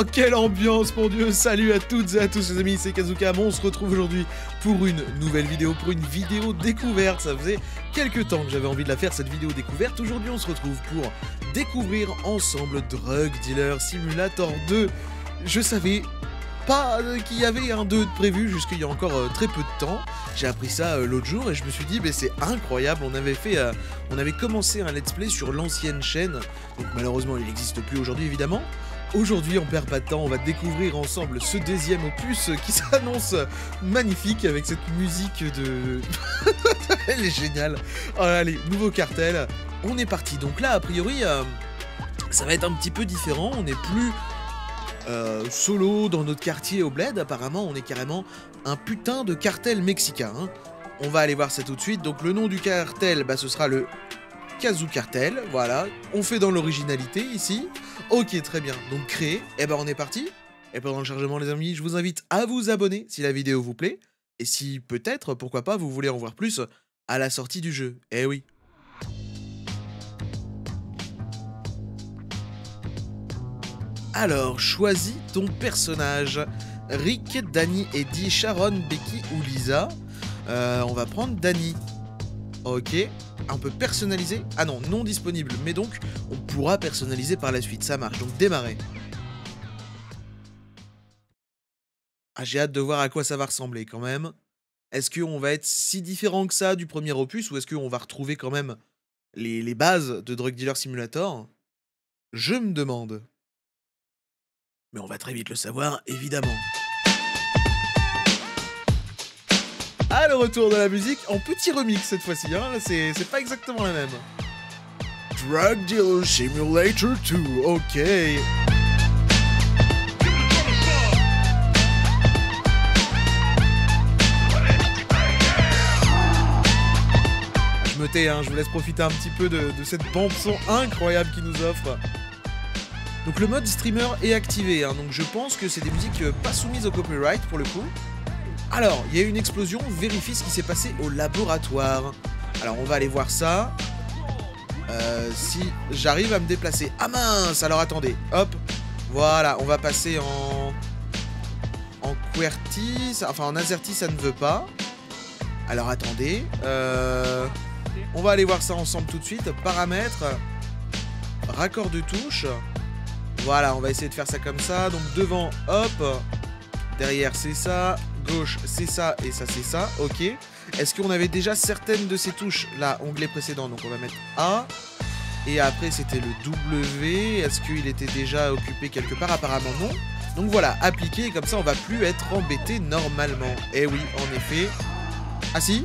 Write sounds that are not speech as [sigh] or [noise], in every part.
Oh, quelle ambiance, pour Dieu Salut à toutes et à tous, les amis, c'est Kazuka. Bon, on se retrouve aujourd'hui pour une nouvelle vidéo, pour une vidéo découverte. Ça faisait quelques temps que j'avais envie de la faire, cette vidéo découverte. Aujourd'hui, on se retrouve pour découvrir ensemble Drug Dealer Simulator 2. Je savais pas euh, qu'il y avait un 2 de prévu jusqu'il y a encore euh, très peu de temps. J'ai appris ça euh, l'autre jour et je me suis dit, mais c'est incroyable, on avait fait, on avait commencé un let's play sur l'ancienne chaîne, donc malheureusement il n'existe plus aujourd'hui évidemment, Aujourd'hui, on perd pas de temps, on va découvrir ensemble ce deuxième opus qui [laughs] s'annonce magnifique avec cette musique de. [laughs] Elle est géniale. Oh, allez, nouveau cartel. On est parti. Donc là, a priori, euh, ça va être un petit peu différent. On n'est plus euh, solo dans notre quartier au bled. Apparemment, on est carrément un putain de cartel mexicain. Hein. On va aller voir ça tout de suite. Donc le nom du cartel, bah, ce sera le Kazoo Cartel, voilà, on fait dans l'originalité ici. Ok, très bien, donc créé et eh ben on est parti. Et pendant le chargement les amis, je vous invite à vous abonner si la vidéo vous plaît, et si peut-être, pourquoi pas, vous voulez en voir plus à la sortie du jeu, eh oui. Alors, choisis ton personnage. Rick, Danny, Eddie, Sharon, Becky ou Lisa. Euh, on va prendre Danny. Ok, un peu personnalisé. Ah non, non disponible, mais donc on pourra personnaliser par la suite, ça marche, donc démarrer. Ah, j'ai hâte de voir à quoi ça va ressembler quand même. Est-ce qu'on va être si différent que ça du premier opus ou est-ce qu'on va retrouver quand même les, les bases de Drug Dealer Simulator Je me demande. Mais on va très vite le savoir, évidemment. retour de la musique en petit remix cette fois-ci. Hein. C'est pas exactement la même. Drug Dealer Simulator 2, ok. Je me tais, hein. je vous laisse profiter un petit peu de, cette bande-son incroyable qu'il nous offre. Donc le mode streamer est activé, hein. donc je pense que c'est des musiques euh, pas soumises au copyright pour le coup. Alors, il y a eu une explosion, vérifie ce qui s'est passé au laboratoire. Alors, on va aller voir ça. Euh, si j'arrive à me déplacer. Ah mince Alors, attendez. Hop. Voilà, on va passer en... En QWERTY. Enfin, en AZERTY, ça ne veut pas. Alors, attendez. Euh, on va aller voir ça ensemble tout de suite. Paramètres. Raccord de touche. Voilà, on va essayer de faire ça comme ça. Donc, devant, hop. Derrière, c'est ça c'est ça et ça, c'est ça. Ok. Est-ce qu'on avait déjà certaines de ces touches Là, onglet précédent, donc on va mettre A. Et après, c'était le W. Est-ce qu'il était déjà occupé quelque part Apparemment, non. Donc voilà, appliqué, comme ça, on va plus être embêté normalement. Eh oui, en effet. Ah si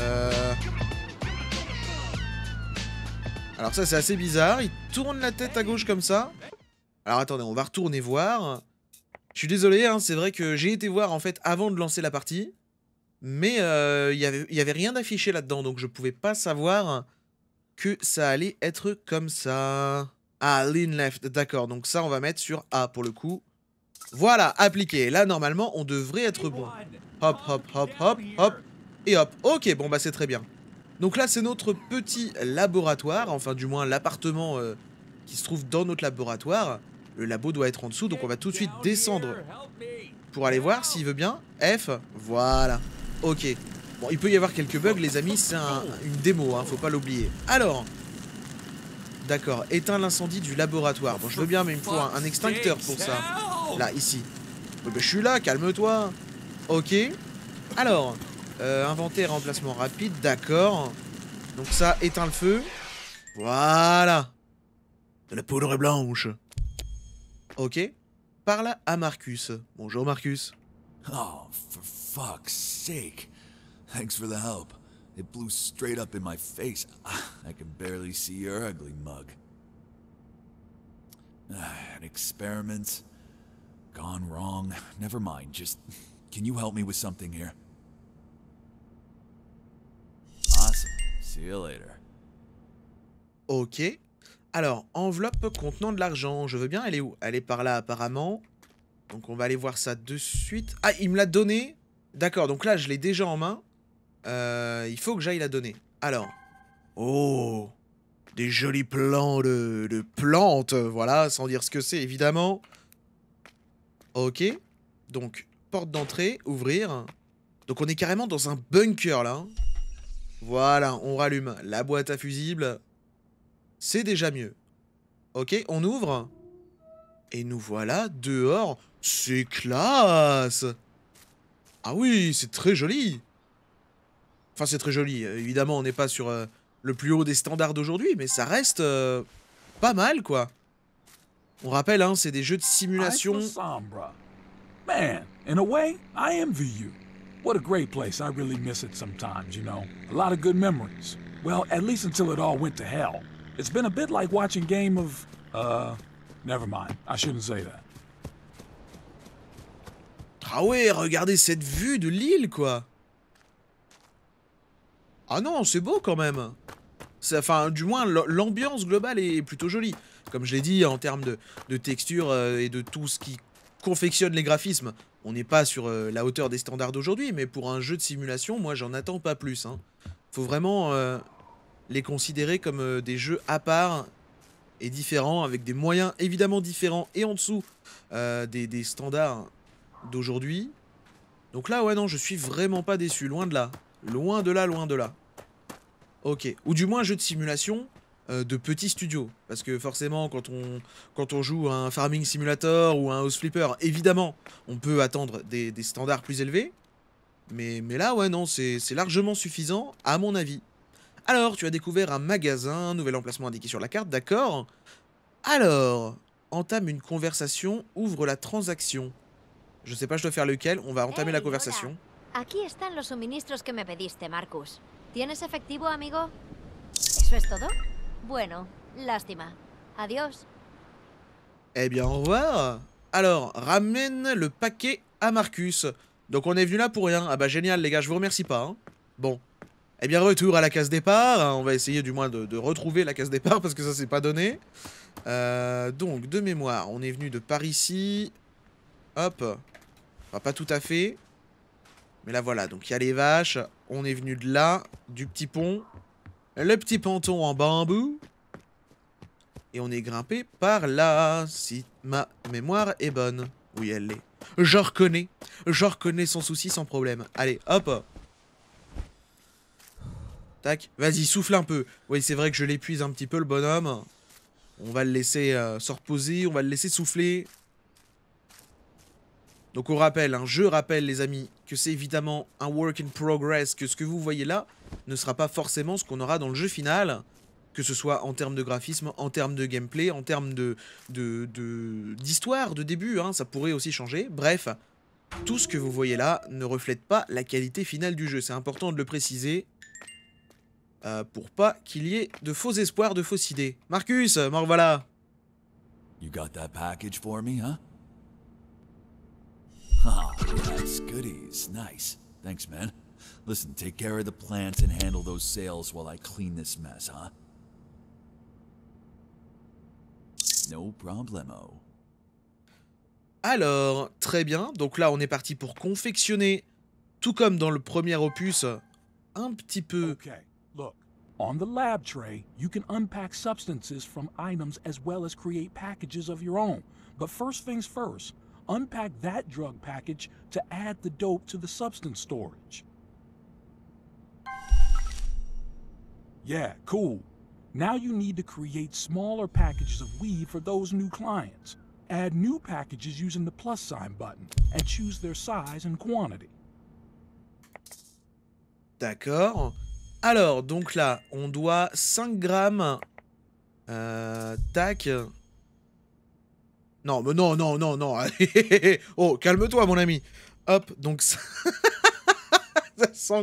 euh. Alors ça, c'est assez bizarre. Il tourne la tête à gauche comme ça. Alors attendez, on va retourner voir. Je suis désolé, hein, c'est vrai que j'ai été voir en fait avant de lancer la partie, mais il euh, y n'y avait, y avait rien d'affiché là-dedans, donc je pouvais pas savoir que ça allait être comme ça. Ah, lean left, d'accord, donc ça on va mettre sur A pour le coup. Voilà, appliqué. Là, normalement, on devrait être bon. Hop, hop, hop, hop, hop, et hop. Ok, bon, bah c'est très bien. Donc là, c'est notre petit laboratoire, enfin du moins l'appartement euh, qui se trouve dans notre laboratoire. Le labo doit être en dessous, donc on va tout de suite descendre pour aller voir s'il veut bien. F, voilà. Ok. Bon, il peut y avoir quelques bugs, les amis, c'est une démo, hein, faut pas l'oublier. Alors, d'accord, éteins l'incendie du laboratoire. Bon, je veux bien, mais il me faut un, extincteur pour ça. Là, ici. Ben, je suis là, calme-toi. Ok. Alors, euh, remplacement rapide, d'accord. Donc ça, éteint le feu. Voilà. De la poudre blanche. Ok Parle à Marcus. Bonjour Marcus. Oh, for fuck's sake. Thanks for the help. It blew straight up in my face. Ah, I can barely see your ugly mug. Ah, an experiment gone wrong. Never mind, just can you help me with something here? Awesome. See you later. Ok. Alors, enveloppe contenant de l'argent. Je veux bien, elle est où Elle est par là apparemment. Donc on va aller voir ça de suite. Ah, il me l'a donné D'accord, donc là, je l'ai déjà en main. Euh, il faut que j'aille la donner. Alors. Oh Des jolis plans de, de plantes, voilà, sans dire ce que c'est, évidemment. Ok. Donc, porte d'entrée, ouvrir. Donc on est carrément dans un bunker, là. Hein. Voilà, on rallume la boîte à fusibles. C'est déjà mieux. Ok, on ouvre. Et nous voilà dehors. C'est classe Ah oui, c'est très joli Enfin, c'est très joli. Euh, évidemment, on n'est pas sur euh, le plus haut des standards d'aujourd'hui, mais ça reste euh, pas mal, quoi. On rappelle, hein, c'est des jeux de simulation. Man, in a way, I envy you. What a great place. I really miss it sometimes, you know. A lot of good memories. Well, at least until it all went to hell. It's been a bit like watching game of, uh, never mind. I shouldn't say that. Ah ouais, regardez cette vue de l'île, quoi. Ah non, c'est beau quand même. Enfin, du moins, l'ambiance globale est plutôt jolie. Comme je l'ai dit, en termes de, texture euh, et de tout ce qui confectionne les graphismes, on n'est pas sur euh, la hauteur des standards d'aujourd'hui, mais pour un jeu de simulation, moi, j'en attends pas plus. Hein. Faut vraiment... Euh, les considérer comme euh, des jeux à part et différents, avec des moyens évidemment différents et en dessous euh, des, standards d'aujourd'hui. Donc là, ouais, non, je suis vraiment pas déçu, loin de là. Loin de là, loin de là. Ok, ou du moins jeu de simulation euh, de petits studios. Parce que forcément, quand on, quand on joue à un Farming Simulator ou un House Flipper, évidemment, on peut attendre des, standards plus élevés. Mais, mais là, ouais, non, c'est largement suffisant, à mon avis. Alors, tu as découvert un magasin, nouvel emplacement indiqué sur la carte, d'accord Alors, entame une conversation, ouvre la transaction. Je sais pas, je dois faire lequel, on va entamer la conversation. Eh bien, au revoir. Alors, ramène le paquet à Marcus. Donc on est venu là pour rien. Ah bah génial les gars, je vous remercie pas. Hein. Bon, et eh bien, retour à la case départ. Hein, on va essayer du moins de, retrouver la case départ parce que ça, s'est pas donné. Euh, donc, de mémoire, on est venu de par ici. Hop. pas tout à fait. Mais là, voilà. Donc, il y a les vaches. On est venu de là, du petit pont. Le petit ponton en bambou. Et on est grimpé par là, si ma mémoire est bonne. Oui, elle l'est. Je reconnais. Je reconnais sans souci, sans problème. Allez, hop. Tac. Vas-y, souffle un peu. Oui, c'est vrai que je l'épuise un petit peu, le bonhomme. On va le laisser euh, se reposer, on va le laisser souffler. Donc on rappelle, hein, je rappelle les amis, que c'est évidemment un work in progress, que ce que vous voyez là ne sera pas forcément ce qu'on aura dans le jeu final, que ce soit en termes de graphisme, en termes de gameplay, en termes de d'histoire, de, de, début, hein, ça pourrait aussi changer. Bref, tout ce que vous voyez là ne reflète pas la qualité finale du jeu, c'est important de le préciser. Euh, pour pas qu'il y ait de faux espoirs, de fausses idées. Marcus, mon voilà. You got that package for me, huh? Ah, nice goodies, nice. Thanks, man. Listen, take care of the plants and handle those sales while I clean this mess, huh? No problemo. Alors, très bien. Donc là, on est parti pour confectionner, tout comme dans le premier opus, un petit peu On the lab tray, you can unpack substances from items as well as create packages of your own. But first things first, unpack that drug package to add the dope to the substance storage. Yeah, cool. Now you need to create smaller packages of weed for those new clients. Add new packages using the plus sign button and choose their size and quantity. D'accord. Alors, donc là, on doit 5 grammes. Euh, tac. Non, mais non, non, non, non. [laughs] oh, calme-toi, mon ami. Hop, donc... 100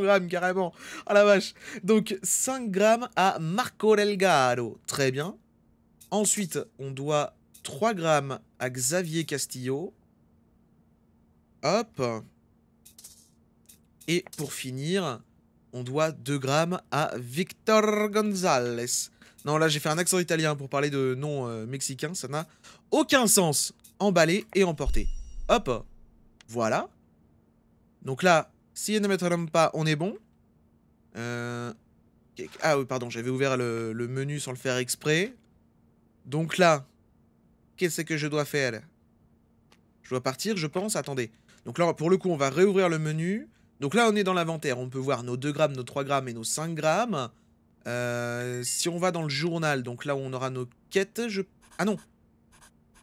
[laughs] grammes carrément. Oh la vache. Donc 5 grammes à Marco Delgado. Très bien. Ensuite, on doit 3 grammes à Xavier Castillo. Hop. Et pour finir, on doit 2 grammes à Victor Gonzalez. Non, là, j'ai fait un accent italien pour parler de nom euh, mexicain. Ça n'a aucun sens. Emballé et emporter. Hop. Voilà. Donc là, si il ne me trompe pas, on est bon. Euh... Ah oui, pardon, j'avais ouvert le, le, menu sans le faire exprès. Donc là, qu'est-ce que je dois faire Je dois partir, je pense. Attendez. Donc là, pour le coup, on va réouvrir le menu. Donc là, on est dans l'inventaire. On peut voir nos 2 grammes, nos 3 grammes et nos 5 grammes. Euh, si on va dans le journal, donc là où on aura nos quêtes, je... Ah non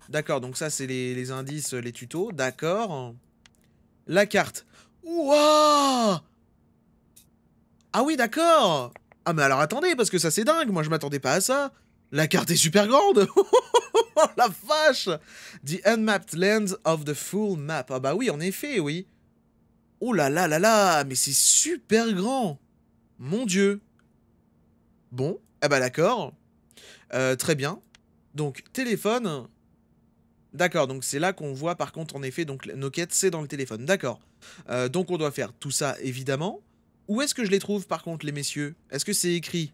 D'accord, donc ça c'est les, indices, les tutos, d'accord. La carte. Ouah Ah oui, d'accord Ah mais alors attendez, parce que ça c'est dingue, moi je m'attendais pas à ça. La carte est super grande [laughs] La vache The Unmapped Lands of the Full Map. Ah bah oui, en effet, oui. Oh là là là là, mais c'est super grand Mon Dieu Bon, ah bah d'accord. Euh, très bien. Donc, téléphone. D'accord, donc c'est là qu'on voit par contre en effet, donc nos quêtes c'est dans le téléphone, d'accord. Euh, donc on doit faire tout ça évidemment. Où est-ce que je les trouve par contre les messieurs Est-ce que c'est écrit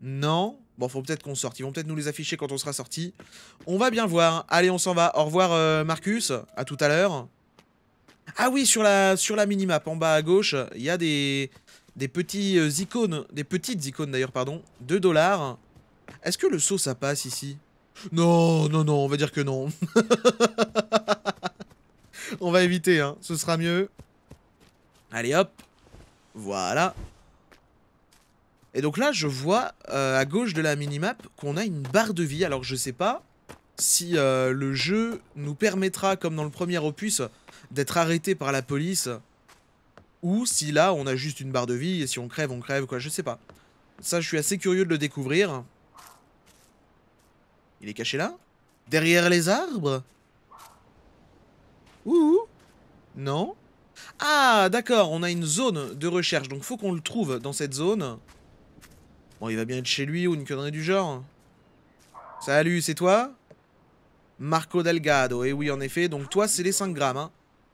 Non Bon, faut peut-être qu'on sorte. Ils vont peut-être nous les afficher quand on sera sorti. On va bien voir. Allez, on s'en va. Au revoir, euh, Marcus. À tout à l'heure. Ah oui, sur la, sur la minimap, en bas à gauche, il y a des, des petits euh, icônes, des petites icônes d'ailleurs, pardon, 2 dollars. Est-ce que le saut, ça passe ici Non, non, non, on va dire que non. [laughs] on va éviter, hein, ce sera mieux. Allez, hop. Voilà. Et donc là, je vois euh, à gauche de la minimap qu'on a une barre de vie. Alors, je sais pas si euh, le jeu nous permettra, comme dans le premier opus, d'être arrêté par la police ou si là on a juste une barre de vie et si on crève on crève quoi je sais pas ça je suis assez curieux de le découvrir il est caché là derrière les arbres ouh non ah d'accord on a une zone de recherche donc faut qu'on le trouve dans cette zone bon il va bien être chez lui ou une connerie du genre salut c'est toi Marco Delgado et eh oui en effet donc toi c'est les 5 grammes hein.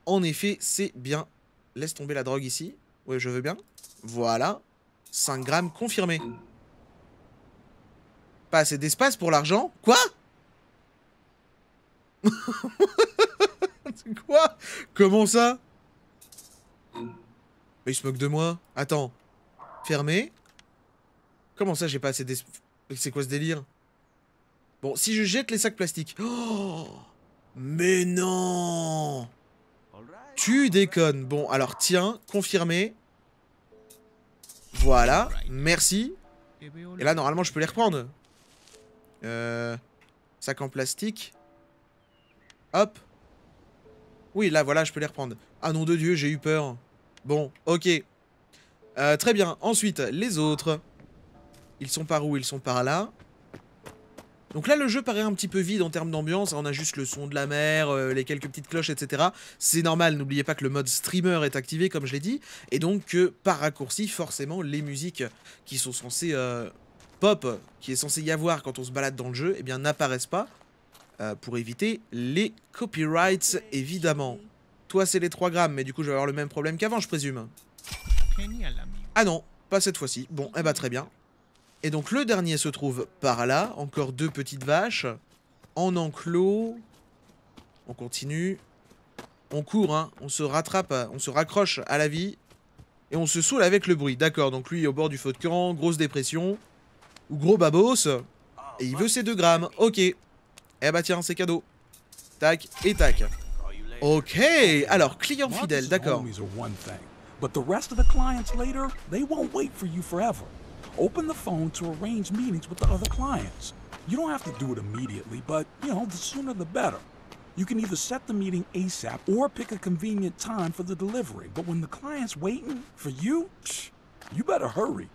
En effet, c'est bien. Laisse tomber la drogue ici. Oui, je veux bien. Voilà. 5 grammes confirmés. Pas assez d'espace pour l'argent Quoi [laughs] Quoi Comment ça il se moque de moi. Attends. Fermé. Comment ça, j'ai pas assez d'espace C'est quoi ce délire Bon, si je jette les sacs plastiques... Oh! Mais non tu déconnes. Bon, alors tiens, confirmé. Voilà, merci. Et là, normalement, je peux les reprendre. Euh, sac en plastique. Hop. Oui, là, voilà, je peux les reprendre. Ah, nom de Dieu, j'ai eu peur. Bon, ok. Euh, très bien. Ensuite, les autres. Ils sont par où Ils sont par là. Donc là, le jeu paraît un petit peu vide en termes d'ambiance. On a juste le son de la mer, euh, les quelques petites cloches, etc. C'est normal, n'oubliez pas que le mode streamer est activé, comme je l'ai dit. Et donc que, par raccourci, forcément, les musiques qui sont censées euh, pop, qui est censé y avoir quand on se balade dans le jeu, eh bien, n'apparaissent pas. Euh, pour éviter les copyrights, évidemment. Toi, c'est les 3 grammes, mais du coup, je vais avoir le même problème qu'avant, je présume. Ah non, pas cette fois-ci. Bon, eh bah ben, très bien. Et donc le dernier se trouve par là. Encore deux petites vaches. En enclos. On continue. On court, hein. On se rattrape, on se raccroche à la vie. Et on se saoule avec le bruit. D'accord, donc lui au bord du feu de camp, grosse dépression. Ou gros babos. Et il veut ses deux grammes. Ok. Eh bah tiens, c'est cadeau. Tac et tac. Ok, alors client fidèle, d'accord. Open the phone to arrange meetings with the other clients. You don't have to do it immediately, but you know, the sooner the better. You can either set the meeting ASAP or pick a convenient time for the delivery. But when the client's waiting for you, you better hurry.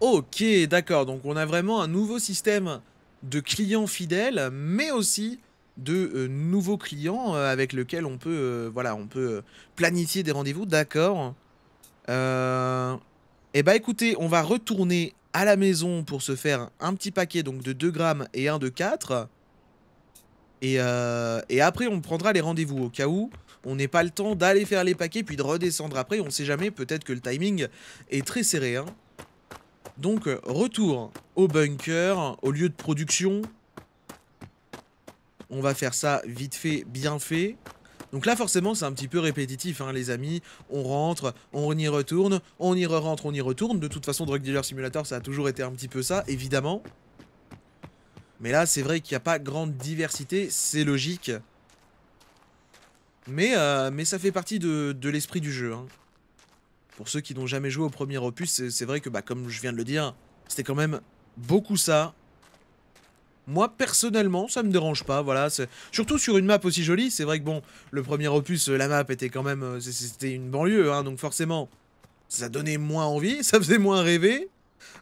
Ok, d'accord. Donc on a vraiment un nouveau système de clients fidèles, mais aussi de euh, nouveaux clients euh, avec lesquels on peut, euh, voilà, on peut planifier des rendez-vous. D'accord. Euh... Et eh bah ben, écoutez, on va retourner à la maison pour se faire un petit paquet donc de 2 grammes et un de 4. Euh, et, après, on prendra les rendez-vous au cas où on n'ait pas le temps d'aller faire les paquets puis de redescendre après. On sait jamais, peut-être que le timing est très serré. Hein. Donc, retour au bunker, au lieu de production. On va faire ça vite fait, bien fait. Donc là, forcément, c'est un petit peu répétitif, hein, les amis. On rentre, on y retourne, on y re rentre, on y retourne. De toute façon, Drug Dealer Simulator, ça a toujours été un petit peu ça, évidemment. Mais là, c'est vrai qu'il n'y a pas grande diversité, c'est logique. Mais, euh, mais ça fait partie de, de l'esprit du jeu. Hein. Pour ceux qui n'ont jamais joué au premier opus, c'est vrai que, bah, comme je viens de le dire, c'était quand même beaucoup ça. Moi, personnellement, ça me dérange pas, voilà. Surtout sur une map aussi jolie, c'est vrai que bon, le premier opus, euh, la map était quand même... Euh, c'était une banlieue, hein, donc forcément, ça donnait moins envie, [laughs] ça faisait moins rêver.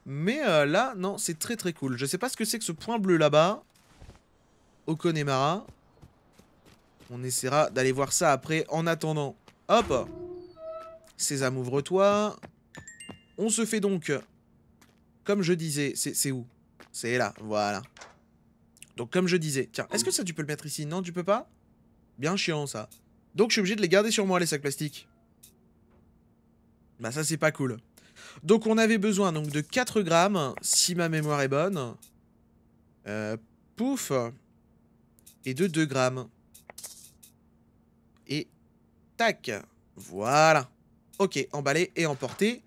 Mais euh, là, non, c'est très très cool. Je sais pas ce que c'est que ce point bleu là-bas, au Connemara. On essaiera d'aller voir ça après, en attendant. Hop Sésame, ouvre-toi. On se fait donc, comme je disais, c'est où C'est là, voilà. Donc comme je disais, tiens, est-ce que ça tu peux le mettre ici Non, tu peux pas Bien chiant ça. Donc je suis obligé de les garder sur moi les sacs plastiques. Bah ça c'est pas cool. Donc on avait besoin donc de 4 grammes, si ma mémoire est bonne. Euh, pouf. Et de 2 grammes. Et tac. Voilà. Ok, emballé et emporté.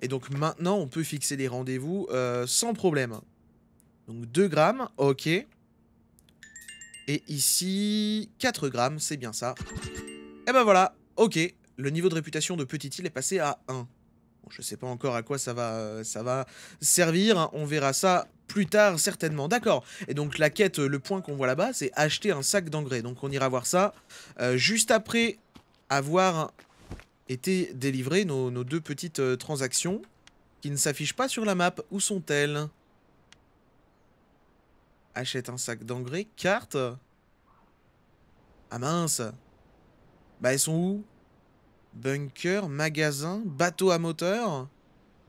Et donc maintenant on peut fixer des rendez-vous euh, sans problème. Donc 2 grammes, ok. Et ici, 4 grammes, c'est bien ça. Et eh ben voilà, ok, le niveau de réputation de Petite Île est passé à 1. Je ne sais pas encore à quoi ça va, euh, ça va servir, hein. on verra ça plus tard certainement. D'accord, et donc la quête, euh, le point qu'on voit là-bas, c'est acheter un sac d'engrais. Donc on ira voir ça euh, juste après avoir été délivré nos, nos deux petites transactions qui ne s'affichent pas sur la map. Où sont-elles Achète un sac d'engrais. Carte Ah mince Bah elles sont où Bunker, magasin, bateau à moteur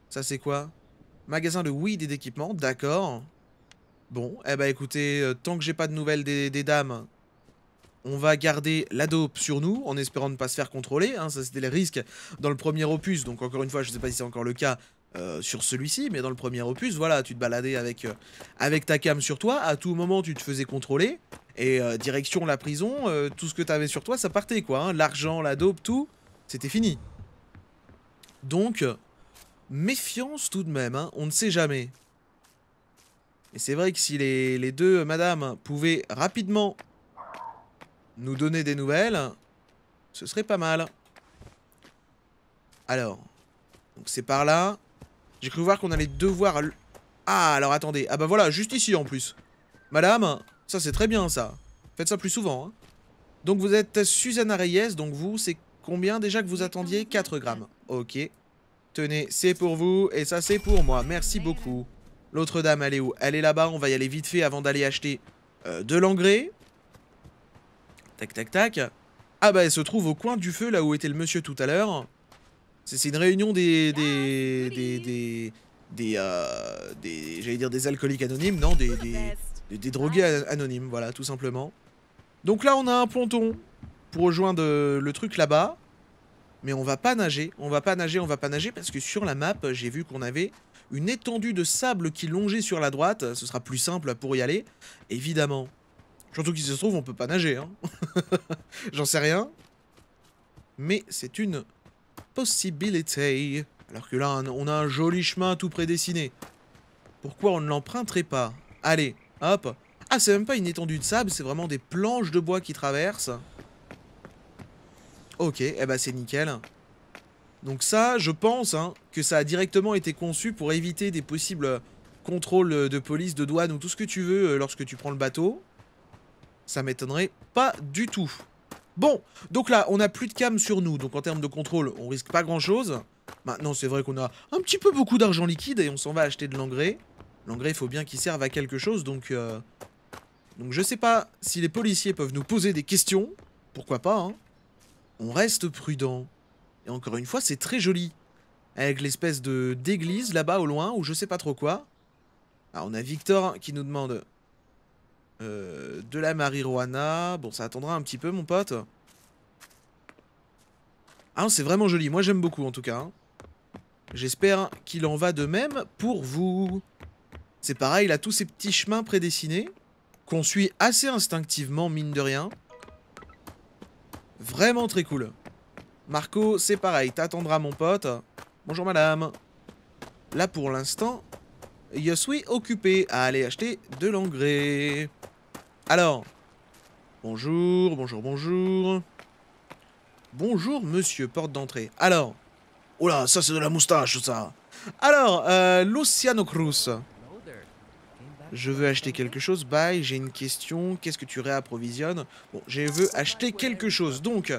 Ça c'est quoi Magasin de weed et d'équipement, d'accord. Bon, eh bah écoutez, euh, tant que j'ai pas de nouvelles des, dames, on va garder la dope sur nous, en espérant ne pas se faire contrôler, hein, ça c'était les risques dans le premier opus, donc encore une fois, je sais pas si c'est encore le cas, euh, sur celui-ci, mais dans le premier opus, voilà, tu te baladais avec, euh, avec ta cam sur toi, à tout moment tu te faisais contrôler, et euh, direction la prison, tout ce que t'avais sur toi, ça partait quoi, hein. l'argent, la dope, tout, c'était fini. Donc, méfiance tout de même, hein. on ne sait jamais. Et c'est vrai que si les, les deux madames pouvaient rapidement nous donner des nouvelles, ce serait pas mal. Alors, donc c'est par là. J'ai cru voir qu'on allait devoir... Ah, alors attendez. Ah bah voilà, juste ici en plus. Madame, ça c'est très bien ça. Faites ça plus souvent. Hein. Donc vous êtes Susanna Reyes, donc vous, c'est combien déjà que vous attendiez 4 grammes. Ok. Tenez, c'est pour vous et ça c'est pour moi. Merci beaucoup. L'autre dame, elle est où Elle est là-bas, on va y aller vite fait avant d'aller acheter euh, de l'engrais. Tac, tac, tac. Ah bah, elle se trouve au coin du feu, là où était le monsieur tout à l'heure. C'est une réunion des... des... des... des... Euh, des, j'allais dire des alcooliques anonymes, non, des, des, drogués anonymes, voilà, tout simplement. Donc là, on a un ponton pour rejoindre euh, le truc là-bas. Mais on va pas nager, on va pas nager, on va pas nager, parce que sur la map, j'ai vu qu'on avait une étendue de sable qui longeait sur la droite. Ce sera plus simple pour y aller, évidemment. Surtout qu'il se trouve, on peut pas nager. Hein. [laughs] J'en sais rien. Mais c'est une possibility. Alors que là, on a un joli chemin tout prédessiné. Pourquoi on ne l'emprunterait pas Allez, hop. Ah, c'est même pas une étendue de sable, c'est vraiment des planches de bois qui traversent. Ok, eh ben c'est nickel. Donc ça, je pense hein, que ça a directement été conçu pour éviter des possibles contrôles de police, de douane ou tout ce que tu veux euh, lorsque tu prends le bateau. Ça m'étonnerait pas du tout. Bon, donc là, on a plus de cam sur nous, donc en termes de contrôle, on risque pas grand-chose. Maintenant, c'est vrai qu'on a un petit peu beaucoup d'argent liquide et on s'en va acheter de l'engrais. L'engrais, il faut bien qu'il serve à quelque chose, donc... Euh, donc je sais pas si les policiers peuvent nous poser des questions. Pourquoi pas, hein On reste prudent. Et encore une fois, c'est très joli. Avec l'espèce de d'église là-bas au loin, ou je sais pas trop quoi. Ah, on a Victor qui nous demande euh, de la marijuana. Bon, ça attendra un petit peu, mon pote. Ah, c'est vraiment joli. Moi, j'aime beaucoup, en tout cas. Hein. J'espère qu'il en va de même pour vous. C'est pareil, il a tous ces petits chemins prédessinés qu'on suit assez instinctivement, mine de rien. Vraiment très cool. Marco, c'est pareil, t'attendras mon pote. Bonjour madame. Là pour l'instant, je suis occupé à aller acheter de l'engrais. Alors, bonjour, bonjour, bonjour. Bonjour, monsieur, porte d'entrée. Alors, oh là, ça c'est de la moustache, ça. Alors, euh, Luciano Cruz. Je veux acheter quelque chose, bye, j'ai une question, qu'est-ce que tu réapprovisionnes Bon, je veux acheter quelque chose, donc...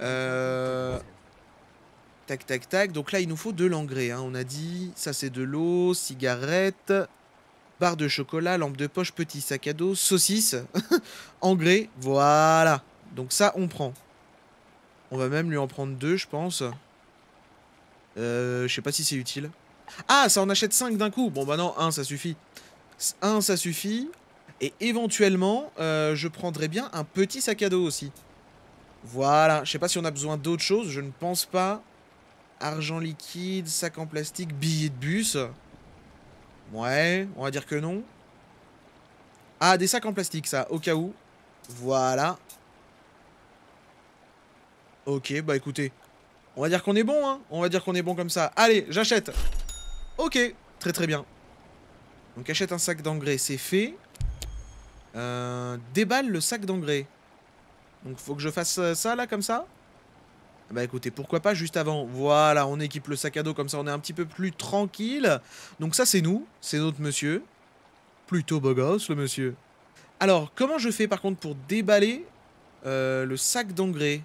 Euh, tac, tac, tac, donc là il nous faut de l'engrais, hein. on a dit, ça c'est de l'eau, cigarette, barre de chocolat, lampe de poche, petit sac à dos, saucisse, [laughs] engrais, voilà. Donc ça, on prend. On va même lui en prendre deux, je pense. Euh, je sais pas si c'est utile. Ah, ça en achète 5 d'un coup. Bon, bah non, un, ça suffit. Un, ça suffit. Et éventuellement, euh, je prendrais bien un petit sac à dos aussi. Voilà. Je sais pas si on a besoin d'autre chose. Je ne pense pas. Argent liquide, sac en plastique, billet de bus. Ouais, on va dire que non. Ah, des sacs en plastique, ça, au cas où. Voilà. Ok, bah écoutez. On va dire qu'on est bon, hein. On va dire qu'on est bon comme ça. Allez, j'achète. Ok, très très bien. Donc achète un sac d'engrais, c'est fait. Euh, déballe le sac d'engrais. Donc faut que je fasse euh, ça, là, comme ça. Bah écoutez, pourquoi pas juste avant Voilà, on équipe le sac à dos, comme ça on est un petit peu plus tranquille. Donc ça c'est nous, c'est notre monsieur. Plutôt bogosse le monsieur. Alors, comment je fais par contre pour déballer euh, le sac d'engrais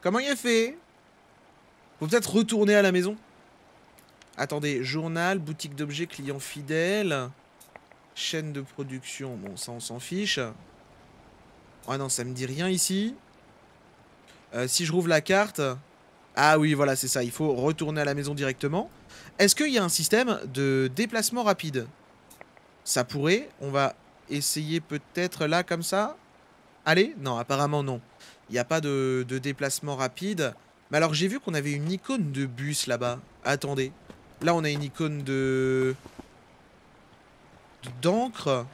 Comment il est fait Faut peut-être retourner à la maison Attendez, journal, boutique d'objets, client fidèle, chaîne de production, bon ça on s'en fiche. Ah non, ça me dit rien ici. Euh, si je rouvre la carte... Ah oui, voilà, c'est ça. Il faut retourner à la maison directement. Est-ce qu'il y a un système de déplacement rapide Ça pourrait. On va essayer peut-être là, comme ça. Allez Non, apparemment non. Il n'y a pas de, de, déplacement rapide. Mais alors, j'ai vu qu'on avait une icône de bus là-bas. Attendez. Là, on a une icône de... D'encre.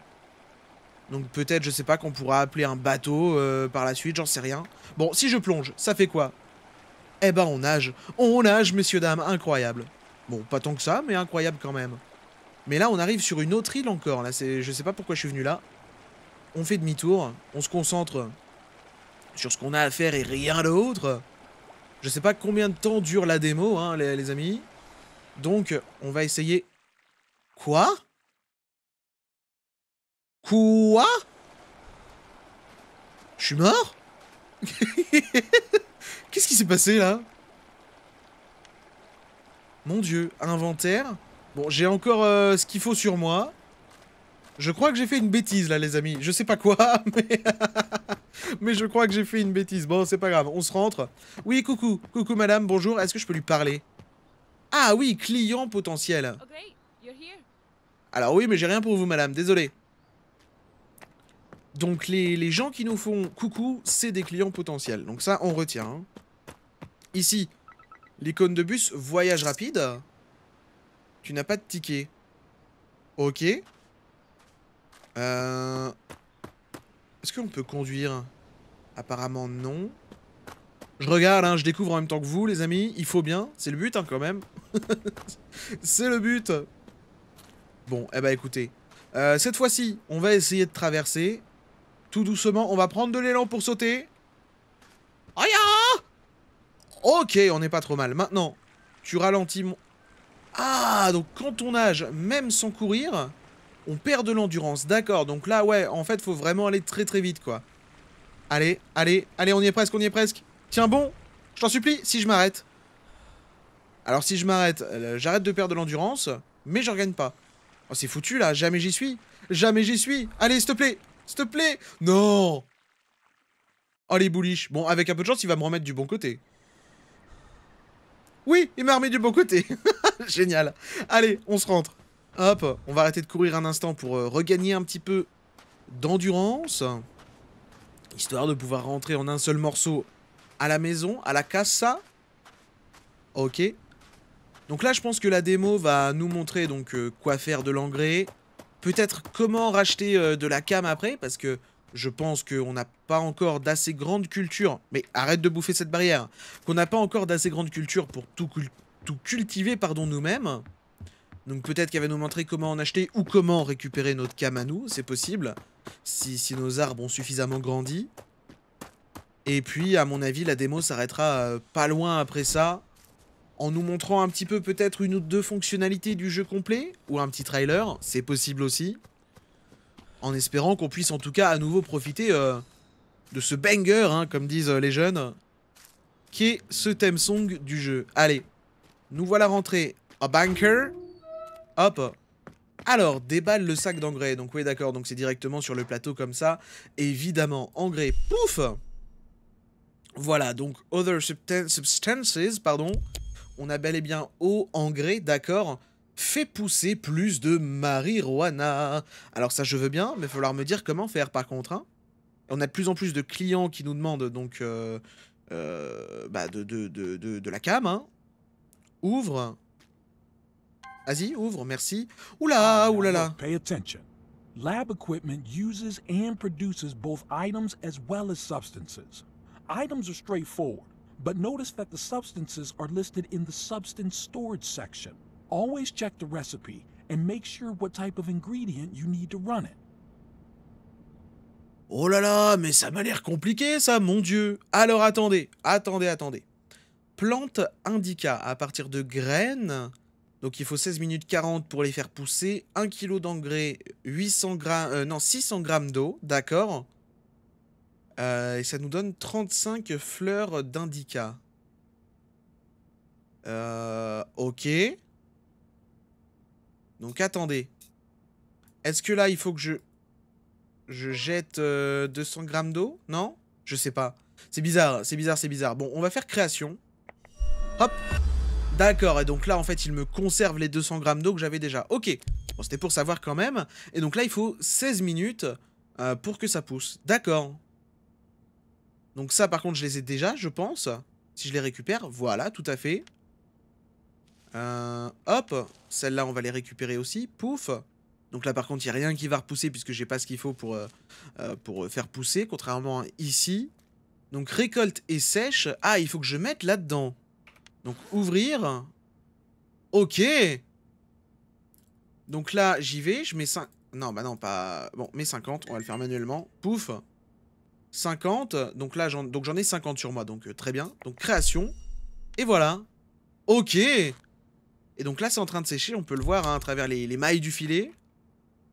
Donc peut-être, je sais pas, qu'on pourra appeler un bateau euh, par la suite, j'en sais rien. Bon, si je plonge, ça fait quoi Eh ben on nage. On nage, messieurs, dames, incroyable. Bon, pas tant que ça, mais incroyable quand même. Mais là, on arrive sur une autre île encore. Là, je sais pas pourquoi je suis venu là. On fait demi-tour, on se concentre sur ce qu'on a à faire et rien d'autre. Je sais pas combien de temps dure la démo, hein, les amis. Donc, on va essayer... Quoi Quoi Je suis mort [laughs] Qu'est-ce qui s'est passé là Mon dieu, inventaire. Bon, j'ai encore euh, ce qu'il faut sur moi. Je crois que j'ai fait une bêtise là les amis, je sais pas quoi, [laughs] mais, [laughs] mais je crois que j'ai fait une bêtise. Bon c'est pas grave, on se rentre. Oui coucou, coucou madame, bonjour, est-ce que je peux lui parler Ah oui, client potentiel. Oh, Alors oui mais j'ai rien pour vous madame, désolé. Donc les, gens qui nous font coucou, c'est des clients potentiels. Donc ça, on retient. Hein. Ici, l'icône de bus, voyage rapide. Tu n'as pas de ticket. Ok. Euh, est-ce qu'on peut conduire Apparemment non. Je regarde, hein, je découvre en même temps que vous, les amis. Il faut bien, c'est le but hein, quand même. [laughs] c'est le but. Bon, eh bah écoutez. Euh, cette fois-ci, on va essayer de traverser. Tout doucement, on va prendre de l'élan pour sauter. Aïe Ok, on n'est pas trop mal. Maintenant, tu ralentis mon... Ah, donc quand on nage, même sans courir, on perd de l'endurance. D'accord, donc là, ouais, en fait, faut vraiment aller très très vite, quoi. Allez, allez, allez, on y est presque, on y est presque. Tiens bon, je t'en supplie, si je m'arrête. Alors si je m'arrête, euh, j'arrête de perdre de l'endurance, mais je regagne pas. Oh, c'est foutu, là, jamais j'y suis. Jamais j'y suis. Allez, s'il te plaît, s'il te plaît Non Oh, les bullish. Bon, avec un peu de chance, il va me remettre du bon côté. Oui, il m'a remis du bon côté. [laughs] Génial. Allez, on se rentre. Hop, on va arrêter de courir un instant pour euh, regagner un petit peu d'endurance. Histoire de pouvoir rentrer en un seul morceau à la maison, à la casa. Ok. Donc là, je pense que la démo va nous montrer donc euh, quoi faire de l'engrais, Peut-être comment racheter euh, de la cam après, parce que je pense qu'on n'a pas encore d'assez grande culture. Mais arrête de bouffer cette barrière. Qu'on n'a pas encore d'assez grande culture pour tout, tout cultiver pardon nous-mêmes. Donc peut-être qu'elle va nous montrer comment en acheter ou comment récupérer notre cam à nous, c'est possible. Si, si nos arbres ont suffisamment grandi. Et puis, à mon avis, la démo s'arrêtera euh, pas loin après ça en nous montrant un petit peu peut-être une ou deux fonctionnalités du jeu complet, ou un petit trailer, c'est possible aussi. En espérant qu'on puisse en tout cas à nouveau profiter euh, de ce banger, hein, comme disent euh, les jeunes, qui est ce thème song du jeu. Allez, nous voilà rentrés A Banker. Hop, alors, déballe le sac d'engrais. Donc oui, d'accord, donc c'est directement sur le plateau comme ça. Évidemment, engrais, pouf Voilà, donc other substances, pardon on a bel et bien eau, engrais, d'accord fait pousser plus de marijuana. Alors ça je veux bien, mais il va falloir me dire comment faire par contre. Hein. on a de plus en plus de clients qui nous demandent donc euh, euh, bah, de, de, la cam. Hein. Ouvre. Vas-y, ouvre, merci. Oula, ah, oula. Pay attention. Lab equipment uses and produces both items as well as substances. Items are straightforward. But notice that the substances are listed in the substance storage section. Always check the recipe and make sure what type of ingredient you need to run it. Oh là là, mais ça m'a l'air compliqué ça, mon dieu. Alors attendez, attendez, attendez. Plante indica à partir de graines. Donc il faut 16 minutes 40 pour les faire pousser, 1 kg d'engrais, 800 grammes, euh, non 600 grammes d'eau, d'accord euh, et ça nous donne 35 fleurs d'indica. Euh, ok. Donc attendez. Est-ce que là, il faut que je... Je jette 200 euh, grammes d'eau Non Je sais pas. C'est bizarre, c'est bizarre, c'est bizarre. Bon, on va faire création. Hop D'accord, et donc là, en fait, il me conserve les 200 grammes d'eau que j'avais déjà. Ok, bon, c'était pour savoir quand même. Et donc là, il faut 16 minutes euh, pour que ça pousse. D'accord, donc ça, par contre, je les ai déjà, je pense. Si je les récupère, voilà, tout à fait. Euh, hop, celle-là, on va les récupérer aussi. Pouf. Donc là, par contre, il n'y a rien qui va repousser puisque j'ai pas ce qu'il faut pour, euh, euh, pour faire pousser, contrairement ici. Donc récolte et sèche. Ah, il faut que je mette là-dedans. Donc ouvrir. Ok. Donc là, j'y vais, je mets 50... Non, bah non, pas... Bon, mets 50, on va le faire manuellement. Pouf. 50. Donc là, j'en ai 50 sur moi, donc euh, très bien. Donc création. Et voilà. Ok Et donc là, c'est en train de sécher, on peut le voir hein, à travers les, mailles du filet.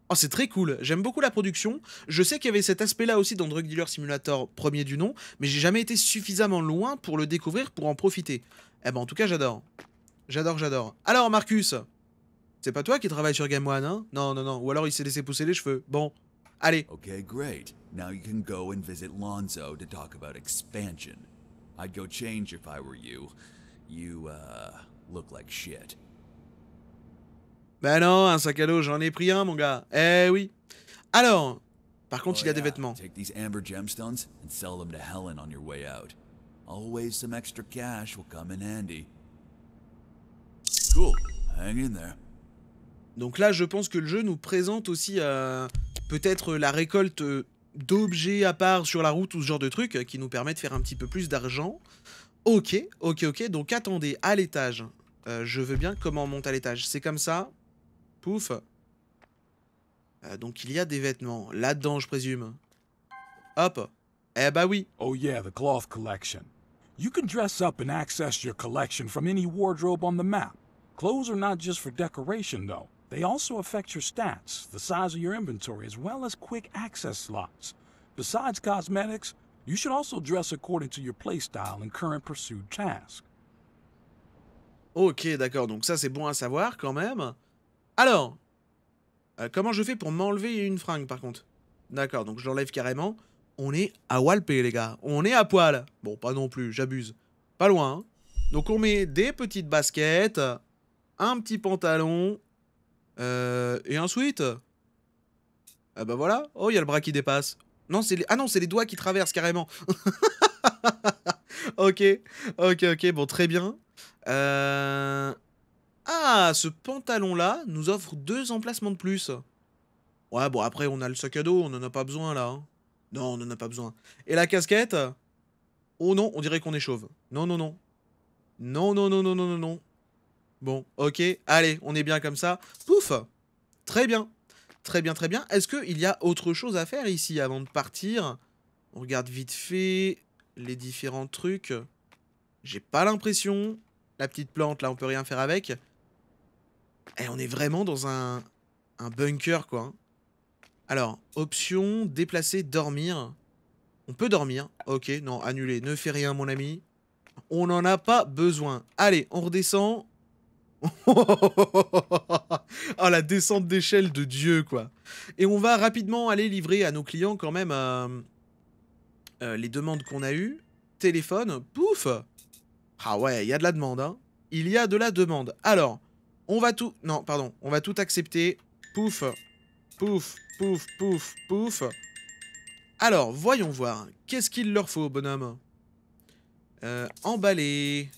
Oh, c'est très cool. J'aime beaucoup la production. Je sais qu'il y avait cet aspect-là aussi dans Drug Dealer Simulator premier du nom, mais j'ai jamais été suffisamment loin pour le découvrir pour en profiter. Eh ben, en tout cas, j'adore. J'adore, j'adore. Alors, Marcus, c'est pas toi qui travaille sur Game One, hein Non, non, non. Ou alors il s'est laissé pousser les cheveux. Bon. Allez. Okay, great. Now you can go and visit Lonzo to talk about expansion. I'd go change if I were you. You uh, look like shit. Ben non, un sac à dos, j'en ai pris un, mon gars. Eh oui. Alors, par contre, oh, il a des vêtements. Take these amber gemstones and sell them to Helen on your way out. Always some extra cash will come in handy. Cool. Hang in there. Donc là, je pense que le jeu nous présente aussi euh, peut-être euh, la récolte euh, d'objets à part sur la route ou ce genre de trucs euh, qui nous permet de faire un petit peu plus d'argent. Ok, ok, ok. Donc attendez, à l'étage. Euh, je veux bien comment on monte à l'étage. C'est comme ça. Pouf. Euh, donc il y a des vêtements. Là-dedans, je présume. Hop. Eh bah oui. Oh yeah, the cloth collection. You can dress up and access your collection from any wardrobe on the map. Clothes are not just for decoration though. They also affect your stats, the size of your inventory, as well as quick access slots. Besides cosmetics, you should also dress according to your playstyle and current pursued task. Ok, d'accord, donc ça c'est bon à savoir quand même. Alors, euh, comment je fais pour m'enlever une fringue par contre D'accord, donc je l'enlève carrément. On est à Walpé les gars, on est à poil. Bon, pas non plus, j'abuse. Pas loin. Hein. Donc on met des petites baskets, un petit pantalon euh, et un Ah bah voilà. Oh, il y a le bras qui dépasse. Non, c'est les... Ah non, c'est les doigts qui traversent carrément. [laughs] ok, ok, ok, bon, très bien. Euh, ah, ce pantalon-là nous offre deux emplacements de plus. Ouais, bon, après, on a le sac à dos, on n'en a pas besoin, là. Hein. Non, on n'en a pas besoin. Et la casquette Oh non, on dirait qu'on est chauve. Non, non, non. Non, non, non, non, non, non, non. Bon, ok, allez, on est bien comme ça. Pouf Très bien. Très bien, très bien. Est-ce qu'il y a autre chose à faire ici avant de partir On regarde vite fait les différents trucs. J'ai pas l'impression. La petite plante, là, on peut rien faire avec. Et eh, on est vraiment dans un, un bunker, quoi. Alors, option, déplacer, dormir. On peut dormir. Ok, non, annuler. Ne fais rien, mon ami. On n'en a pas besoin. Allez, on redescend. Oh [laughs] la descente d'échelle de Dieu, quoi. Et on va rapidement aller livrer à nos clients quand même euh, euh, les demandes qu'on a eues. Téléphone, pouf Ah ouais, il y a de la demande, hein. Il y a de la demande. Alors, on va tout... Non, pardon, on va tout accepter. Pouf, pouf, pouf, pouf, pouf. Alors, voyons voir. Qu'est-ce qu'il leur faut, bonhomme euh, Emballer.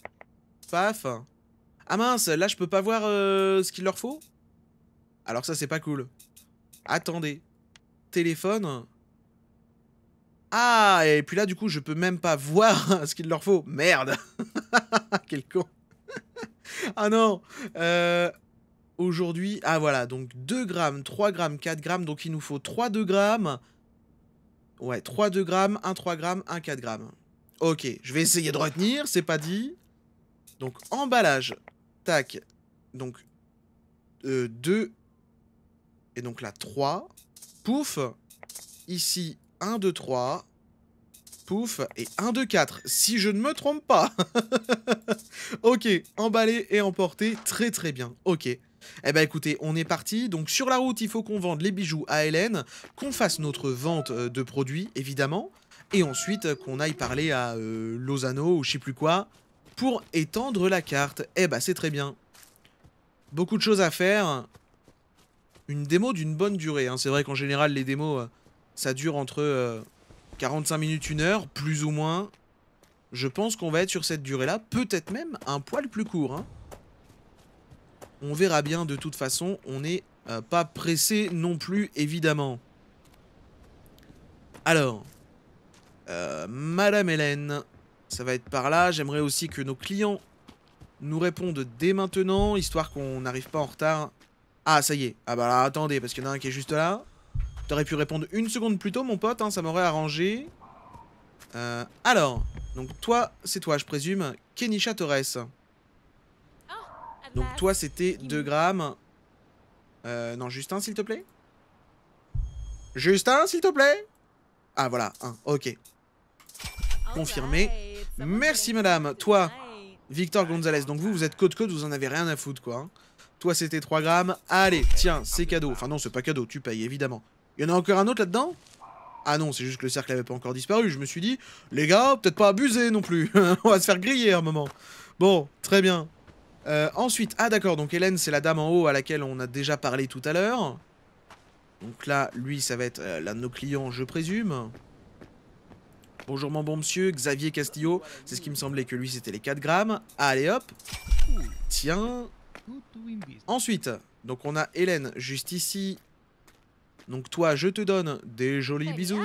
Paf. Ah mince, là je peux pas voir euh, ce qu'il leur faut Alors ça c'est pas cool. Attendez. Téléphone. Ah, et puis là du coup je peux même pas voir [laughs] ce qu'il leur faut. Merde [laughs] Quel con Ah non euh, Aujourd'hui, ah voilà, donc 2 grammes, 3 grammes, 4 grammes, donc il nous faut 3 2 grammes. Ouais, 3 2 grammes, 1 3 grammes, 1 4 grammes. Ok, je vais essayer de retenir, c'est pas dit. Donc emballage, Tac. Donc, 2. Euh, et donc là, 3. Pouf. Ici, 1, 2, 3. Pouf. Et 1, 2, 4. Si je ne me trompe pas. [laughs] ok. Emballé et emporté. Très, très bien. Ok. Eh ben écoutez, on est parti. Donc sur la route, il faut qu'on vende les bijoux à Hélène, qu'on fasse notre vente euh, de produits, évidemment, et ensuite euh, qu'on aille parler à Lozano ou je sais plus quoi, pour étendre la carte. Eh bah c'est très bien. Beaucoup de choses à faire. Une démo d'une bonne durée. Hein. C'est vrai qu'en général les démos euh, ça dure entre 45 euh, minutes, 1 heure, plus ou moins. Je pense qu'on va être sur cette durée-là, peut-être même un poil plus court. Hein. On verra bien de toute façon, on n'est euh, pas pressé non plus, évidemment. Alors, Madame Hélène, ça va être par là. J'aimerais aussi que nos clients nous répondent dès maintenant, histoire qu'on n'arrive pas en retard. Ah, ça y est. Ah bah là, attendez, parce qu'il y en a un qui est juste là. T'aurais pu répondre une seconde plus tôt, mon pote, hein, ça m'aurait arrangé. Euh, alors, donc toi, c'est toi, je présume, Kenisha Torres. Donc toi, c'était 2 grammes. Euh, non, Justin, s'il te plaît. Justin, s'il te plaît. Ah, voilà, Ok. Confirmé. Merci madame. Toi, Victor Gonzalez, donc vous, vous êtes code code, vous en avez rien à foutre quoi. Hein. Toi, c'était 3 grammes. Allez, tiens, c'est cadeau. Enfin non, c'est pas cadeau, tu payes évidemment. Il y en a encore un autre là-dedans ah non, c'est juste que le cercle avait pas encore disparu. Je me suis dit, les gars, peut-être pas abuser non plus. [laughs] On va se faire griller un moment. Bon, très bien. Euh, ensuite, ah d'accord, donc Hélène, c'est la dame en haut à laquelle on a déjà parlé tout à l'heure. Donc là, lui, ça va être euh, l'un de nos clients, je présume. Bonjour mon bon monsieur, Xavier Castillo. C'est ce qui me semblait que lui c'était les 4 grammes. Allez hop. Tiens. Ensuite, donc on a Hélène juste ici. Donc toi, je te donne des jolis bisous.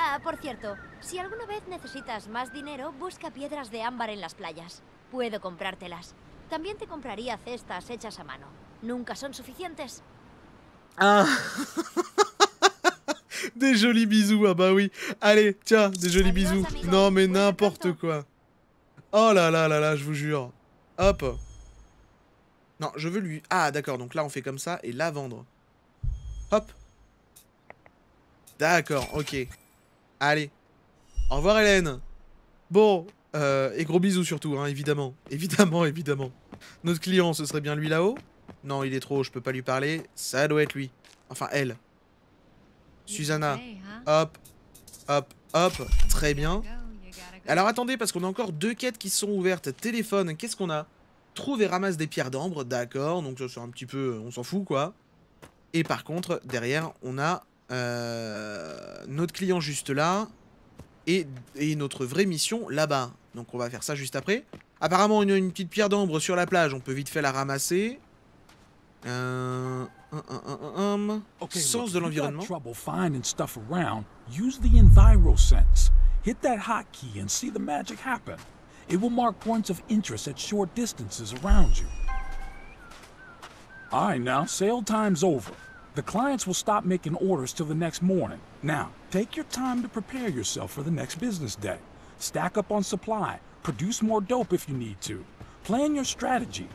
Ah, por cierto, si alguna vez necesitas más dinero, busca piedras de ámbar en las playas. Puedo comprártelas. También te compraría cestas hechas a mano. Nunca son suficientes. Ah. [laughs] [laughs] Des jolis bisous, ah bah oui. Allez, tiens, des jolis bisous. Non mais n'importe hein. quoi. Oh là là là là, je vous jure. Hop. Non, je veux lui... Ah d'accord, donc là on fait comme ça et la vendre. Hop. D'accord, ok. Allez. Au revoir Hélène. Bon, euh, et gros bisous surtout, hein, évidemment. [laughs] Évidemment, évidemment. Notre client, ce serait bien lui là-haut Non, il est trop haut, je peux pas lui parler. Ça doit être lui. Enfin, elle. Susanna, hop, hop, hop, très bien. Alors attendez, parce qu'on a encore deux quêtes qui sont ouvertes. Téléphone, qu'est-ce qu'on a Trouve et ramasse des pierres d'ambre, d'accord, donc ça c'est un petit peu, euh, on s'en fout quoi. Et par contre, derrière, on a euh, notre client juste là, et, notre vraie mission là-bas. Donc on va faire ça juste après. Apparemment, a une petite pierre d'ambre sur la plage, on peut vite fait la ramasser. Euh, Okay. uh, you uh, uh, um. Okay, de l'environnement. trouble finding stuff around, use the Enviro Sense. Hit that hotkey and see the magic happen. It will mark points of interest at short distances around you. All right, now, sale time's over. The clients will stop making orders till the next morning. Now, take your time to prepare yourself for the next business day. Stack up on supply. Produce more dope if you need to. Plan your strategy.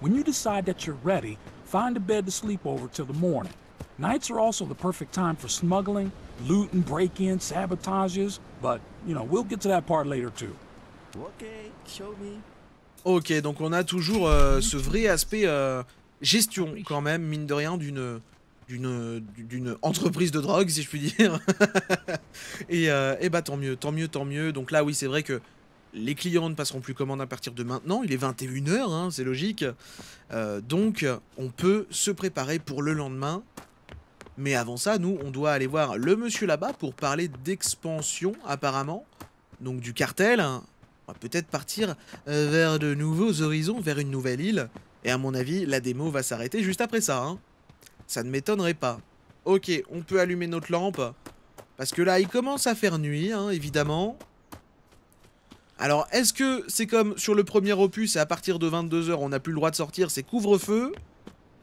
When you decide that you're ready, find a bed to sleep over till the morning. Nights are also the perfect time for smuggling, looting, break-ins, sabotages, but, you know, we'll get to that part later too. Okay, show me. Ok, donc on a toujours euh, ce vrai aspect euh, gestion quand même, mine de rien, d'une d'une entreprise de drogue, si je puis dire. [laughs] et, euh, et, eh bah ben, tant mieux, tant mieux, tant mieux. Donc là, oui, c'est vrai que les clients ne passeront plus commande à partir de maintenant. Il est 21h, hein, c'est logique. Euh, donc, on peut se préparer pour le lendemain. Mais avant ça, nous, on doit aller voir le monsieur là-bas pour parler d'expansion, apparemment. Donc, du cartel. Hein. On va peut-être partir euh, vers de nouveaux horizons, vers une nouvelle île. Et à mon avis, la démo va s'arrêter juste après ça. Hein. Ça ne m'étonnerait pas. Ok, on peut allumer notre lampe. Parce que là, il commence à faire nuit, hein, évidemment. Alors, est-ce que c'est comme sur le premier opus et à partir de 22h, on n'a plus le droit de sortir, c'est couvre-feu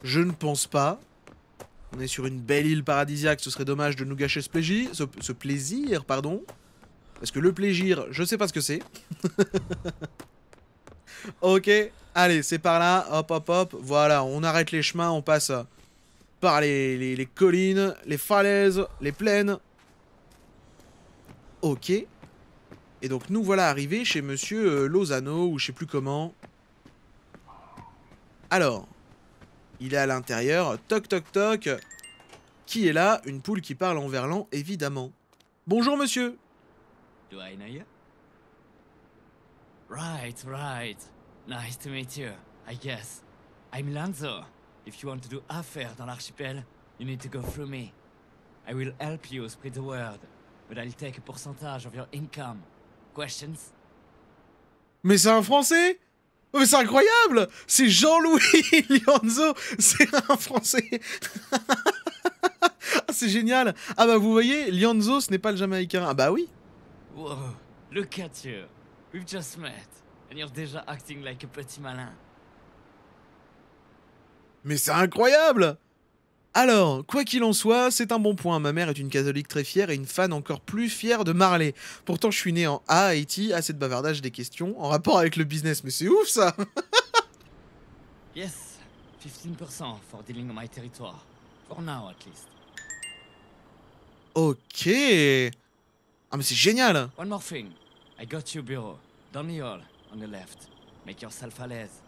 Je ne pense pas. On est sur une belle île paradisiaque, ce serait dommage de nous gâcher ce, plaisir, pardon. Parce que le plaisir, je sais pas ce que c'est. [laughs] ok, allez, c'est par là, hop, hop, hop. Voilà, on arrête les chemins, on passe par les, les collines, les falaises, les plaines. Ok. Et donc nous voilà arrivés chez monsieur euh, Lozano ou je sais plus comment. Alors, il est à l'intérieur, toc toc toc. Qui est là Une poule qui parle en verlan, évidemment. Bonjour monsieur. Right, right. Nice to meet you, I guess. I'm Lanzo. If you want to do affaire dans l'archipel, you need to go through me. I will help you spread the word, but I'll take a percentage of your income. Mais c'est un Français oh, mais c'est incroyable C'est Jean-Louis [laughs] Lianzo C'est un Français ah, C'est génial Ah bah vous voyez, Lianzo, ce n'est pas le Jamaïcain. Ah bah oui look We've just met, and déjà acting like a petit malin. Mais c'est incroyable alors, quoi qu'il en soit, c'est un bon point. Ma mère est une catholique très fière et une fan encore plus fière de Marley. Pourtant, je suis né en A, Haïti, assez de bavardage des questions en rapport avec le business, mais c'est ouf ça [laughs] Yes, 15% for dealing on my territory. For now at least. Ok Ah mais c'est génial One more thing. I got your bureau. Down the hall, on the left. Make yourself at ease.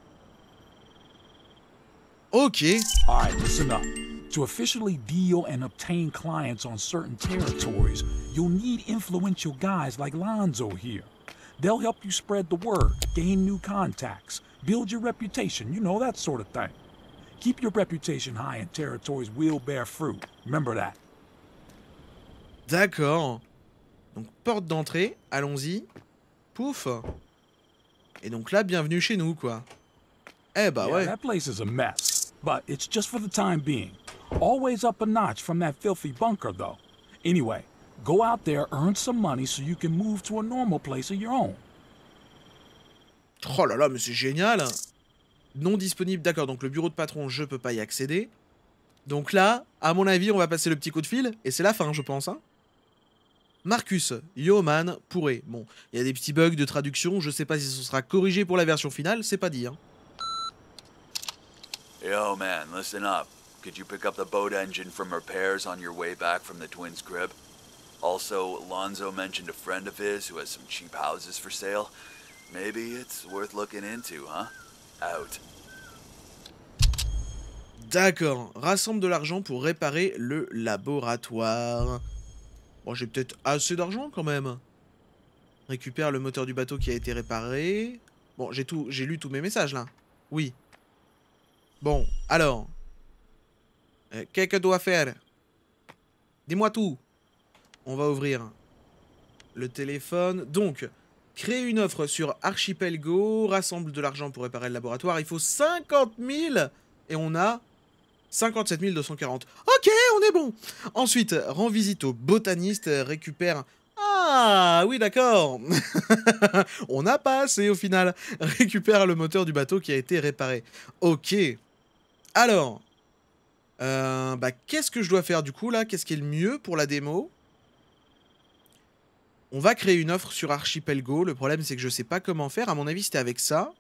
Ok. Alright, listen up. To officially deal and obtain clients on certain territories, you'll need influential guys like Lonzo here. They'll help you spread the word, gain new contacts, build your reputation, you know, that sort of thing. Keep your reputation high and territories will bear fruit. Remember that. D'accord. Donc porte d'entrée, allons-y. Pouf. Et donc là, bienvenue chez nous, quoi. Eh bah yeah, ouais. That place is a mess, but it's just for the time being. Always up a notch from that filthy bunker, though. Anyway, go out there, earn some money so you can move to a normal place of your own. Oh là là, mais c'est génial hein. Non disponible, d'accord, donc le bureau de patron, je peux pas y accéder. Donc là, à mon avis, on va passer le petit coup de fil, et c'est la fin, je pense, hein Marcus, Yoman pourrait. Bon, il y a des petits bugs de traduction, je sais pas si ce sera corrigé pour la version finale, c'est pas dit, hein. Yo man, listen Could you pick up the boat engine from repairs on your way back from the twins' crib? Also, Lonzo mentioned a friend of his who has some cheap houses for sale. Maybe it's worth looking into, huh? Out. D'accord. Rassemble de l'argent pour réparer le laboratoire. Bon, j'ai peut-être assez d'argent quand même. Récupère le moteur du bateau qui a été réparé. Bon, j'ai tout, j'ai lu tous mes messages là. Oui. Bon, alors, euh, qu'est-ce que dois faire Dis-moi tout. On va ouvrir le téléphone. Donc, créer une offre sur Archipelgo, rassemble de l'argent pour réparer le laboratoire. Il faut 50 000 et on a 57 240. Ok, on est bon. Ensuite, rend visite au botaniste, récupère ah oui d'accord [laughs] On n'a pas assez au final [laughs] Récupère le moteur du bateau qui a été réparé. Ok. Alors, euh, bah, Qu'est-ce que je dois faire du coup là Qu'est-ce qui est le mieux pour la démo On va créer une offre sur Archipelgo. Le problème c'est que je sais pas comment faire. À mon avis c'était avec ça.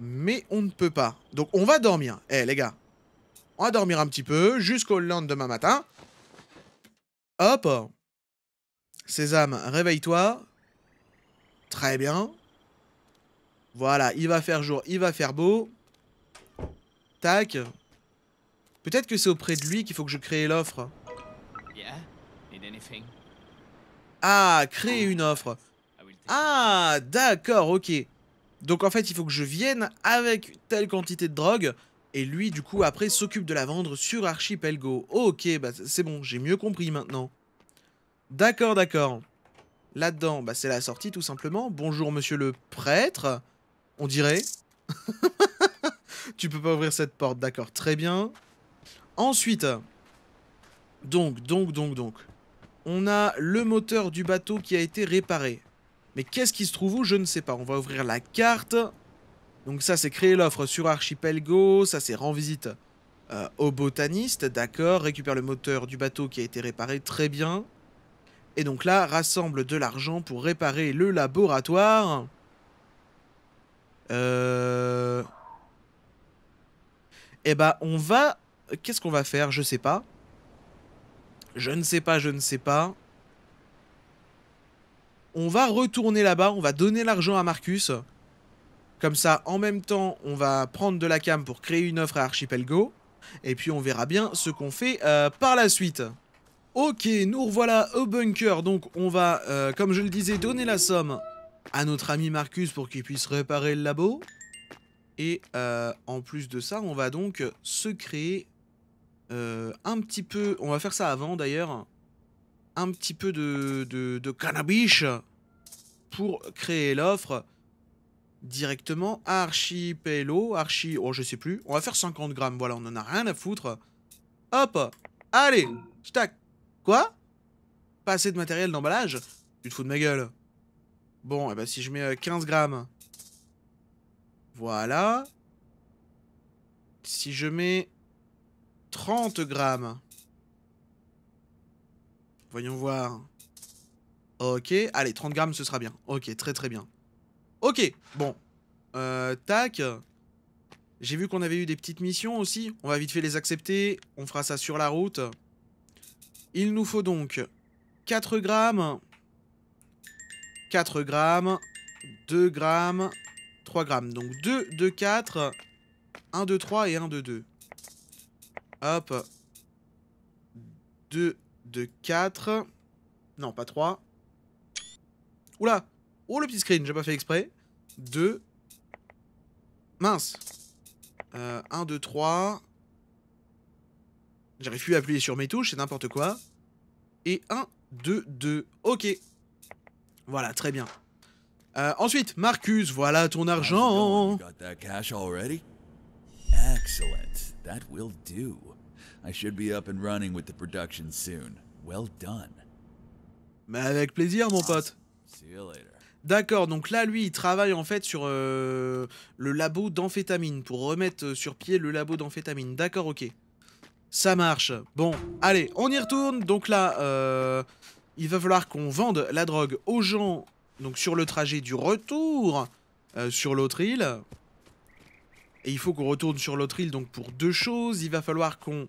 Mais on ne peut pas. Donc on va dormir. Eh les gars. On va dormir un petit peu jusqu'au lendemain matin. Hop Sésame, réveille-toi. Très bien. Voilà, il va faire jour, il va faire beau. Tac. Peut-être que c'est auprès de lui qu'il faut que je crée l'offre. Ah, créer une offre. Ah, d'accord, ok. Donc en fait, il faut que je vienne avec telle quantité de drogue. Et lui, du coup, après, s'occupe de la vendre sur Archipelgo. Ok, bah c'est bon, j'ai mieux compris maintenant. D'accord, d'accord. Là-dedans, bah, c'est la sortie tout simplement. Bonjour, monsieur le prêtre. On dirait. [laughs] tu peux pas ouvrir cette porte, d'accord. Très bien. Ensuite, donc, donc, donc, donc, on a le moteur du bateau qui a été réparé. Mais qu'est-ce qui se trouve où Je ne sais pas. On va ouvrir la carte. Donc ça, c'est créer l'offre sur Archipelgo. Ça, c'est rend visite euh, au botaniste. D'accord. Récupère le moteur du bateau qui a été réparé. Très bien. Et donc là, rassemble de l'argent pour réparer le laboratoire. Euh... Eh bah, ben, on va Qu'est-ce qu'on va faire Je sais pas. Je ne sais pas, je ne sais pas. On va retourner là-bas, on va donner l'argent à Marcus. Comme ça, en même temps, on va prendre de la cam pour créer une offre à Archipelago. Et puis on verra bien ce qu'on fait euh, par la suite. Ok, nous revoilà au bunker. Donc on va, euh, comme je le disais, donner la somme à notre ami Marcus pour qu'il puisse réparer le labo. Et euh, en plus de ça, on va donc se créer euh, un petit peu, on va faire ça avant d'ailleurs, un petit peu de, de, cannabis pour créer l'offre directement. Archipelo, archi, oh je sais plus, on va faire 50 grammes, voilà, on en a rien à foutre. Hop, allez, tac, quoi Pas assez de matériel d'emballage Tu te fous de ma gueule. Bon, et eh bah ben, si je mets 15 euh, grammes, voilà. Si je mets 30 grammes. Voyons voir. Ok, allez, 30 grammes, ce sera bien. Ok, très très bien. Ok, bon. Euh, tac. J'ai vu qu'on avait eu des petites missions aussi. On va vite fait les accepter. On fera ça sur la route. Il nous faut donc 4 grammes. 4 grammes. 2 grammes. 3 grammes. Donc 2 2, 4. 1 2, 3 et 1 2, 2. Hop. 2 2, 4. Non, pas 3. Oula Oh, le petit screen, j'ai pas fait exprès. 2. Mince. 1, 2, 3. J'arrive plus à appuyer sur mes touches, c'est n'importe quoi. Et 1, 2, 2. Ok. Voilà, très bien. Euh, ensuite, Marcus, voilà ton argent. Excellent. That will do. I should be up and running with the production soon. Well done. Mais avec plaisir, mon pote. D'accord, donc là, lui, il travaille en fait sur euh, le labo d'amphétamine pour remettre euh, sur pied le labo d'amphétamine. D'accord, ok. Ça marche. Bon, allez, on y retourne. Donc là, euh, il va falloir qu'on vende la drogue aux gens donc sur le trajet du retour sur l'autre île. Et il faut qu'on retourne sur l'autre île donc pour deux choses. Il va falloir qu'on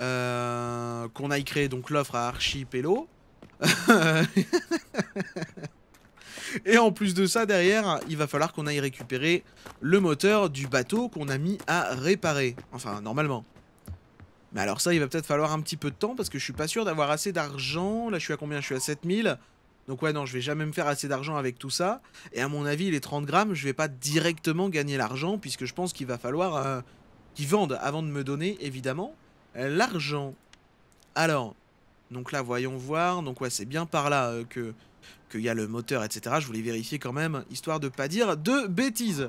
euh, aille créer donc l'offre à Archipelo. [laughs] Et en plus de ça, derrière, il va falloir qu'on aille récupérer le moteur du bateau qu'on a mis à réparer. Enfin, normalement. Mais alors ça, il va peut-être falloir un petit peu de temps parce que je suis pas sûr d'avoir assez d'argent. Là, je suis à combien Je suis à 7000. Donc ouais, non, je vais jamais me faire assez d'argent avec tout ça. Et à mon avis, les 30 grammes, je vais pas directement gagner l'argent, puisque je pense qu'il va falloir euh, qu'ils vendent avant de me donner, évidemment, euh, l'argent. Alors, donc là, voyons voir. Donc ouais, c'est bien par là euh, que qu'il y a le moteur, etc. Je voulais vérifier quand même, histoire de pas dire de bêtises.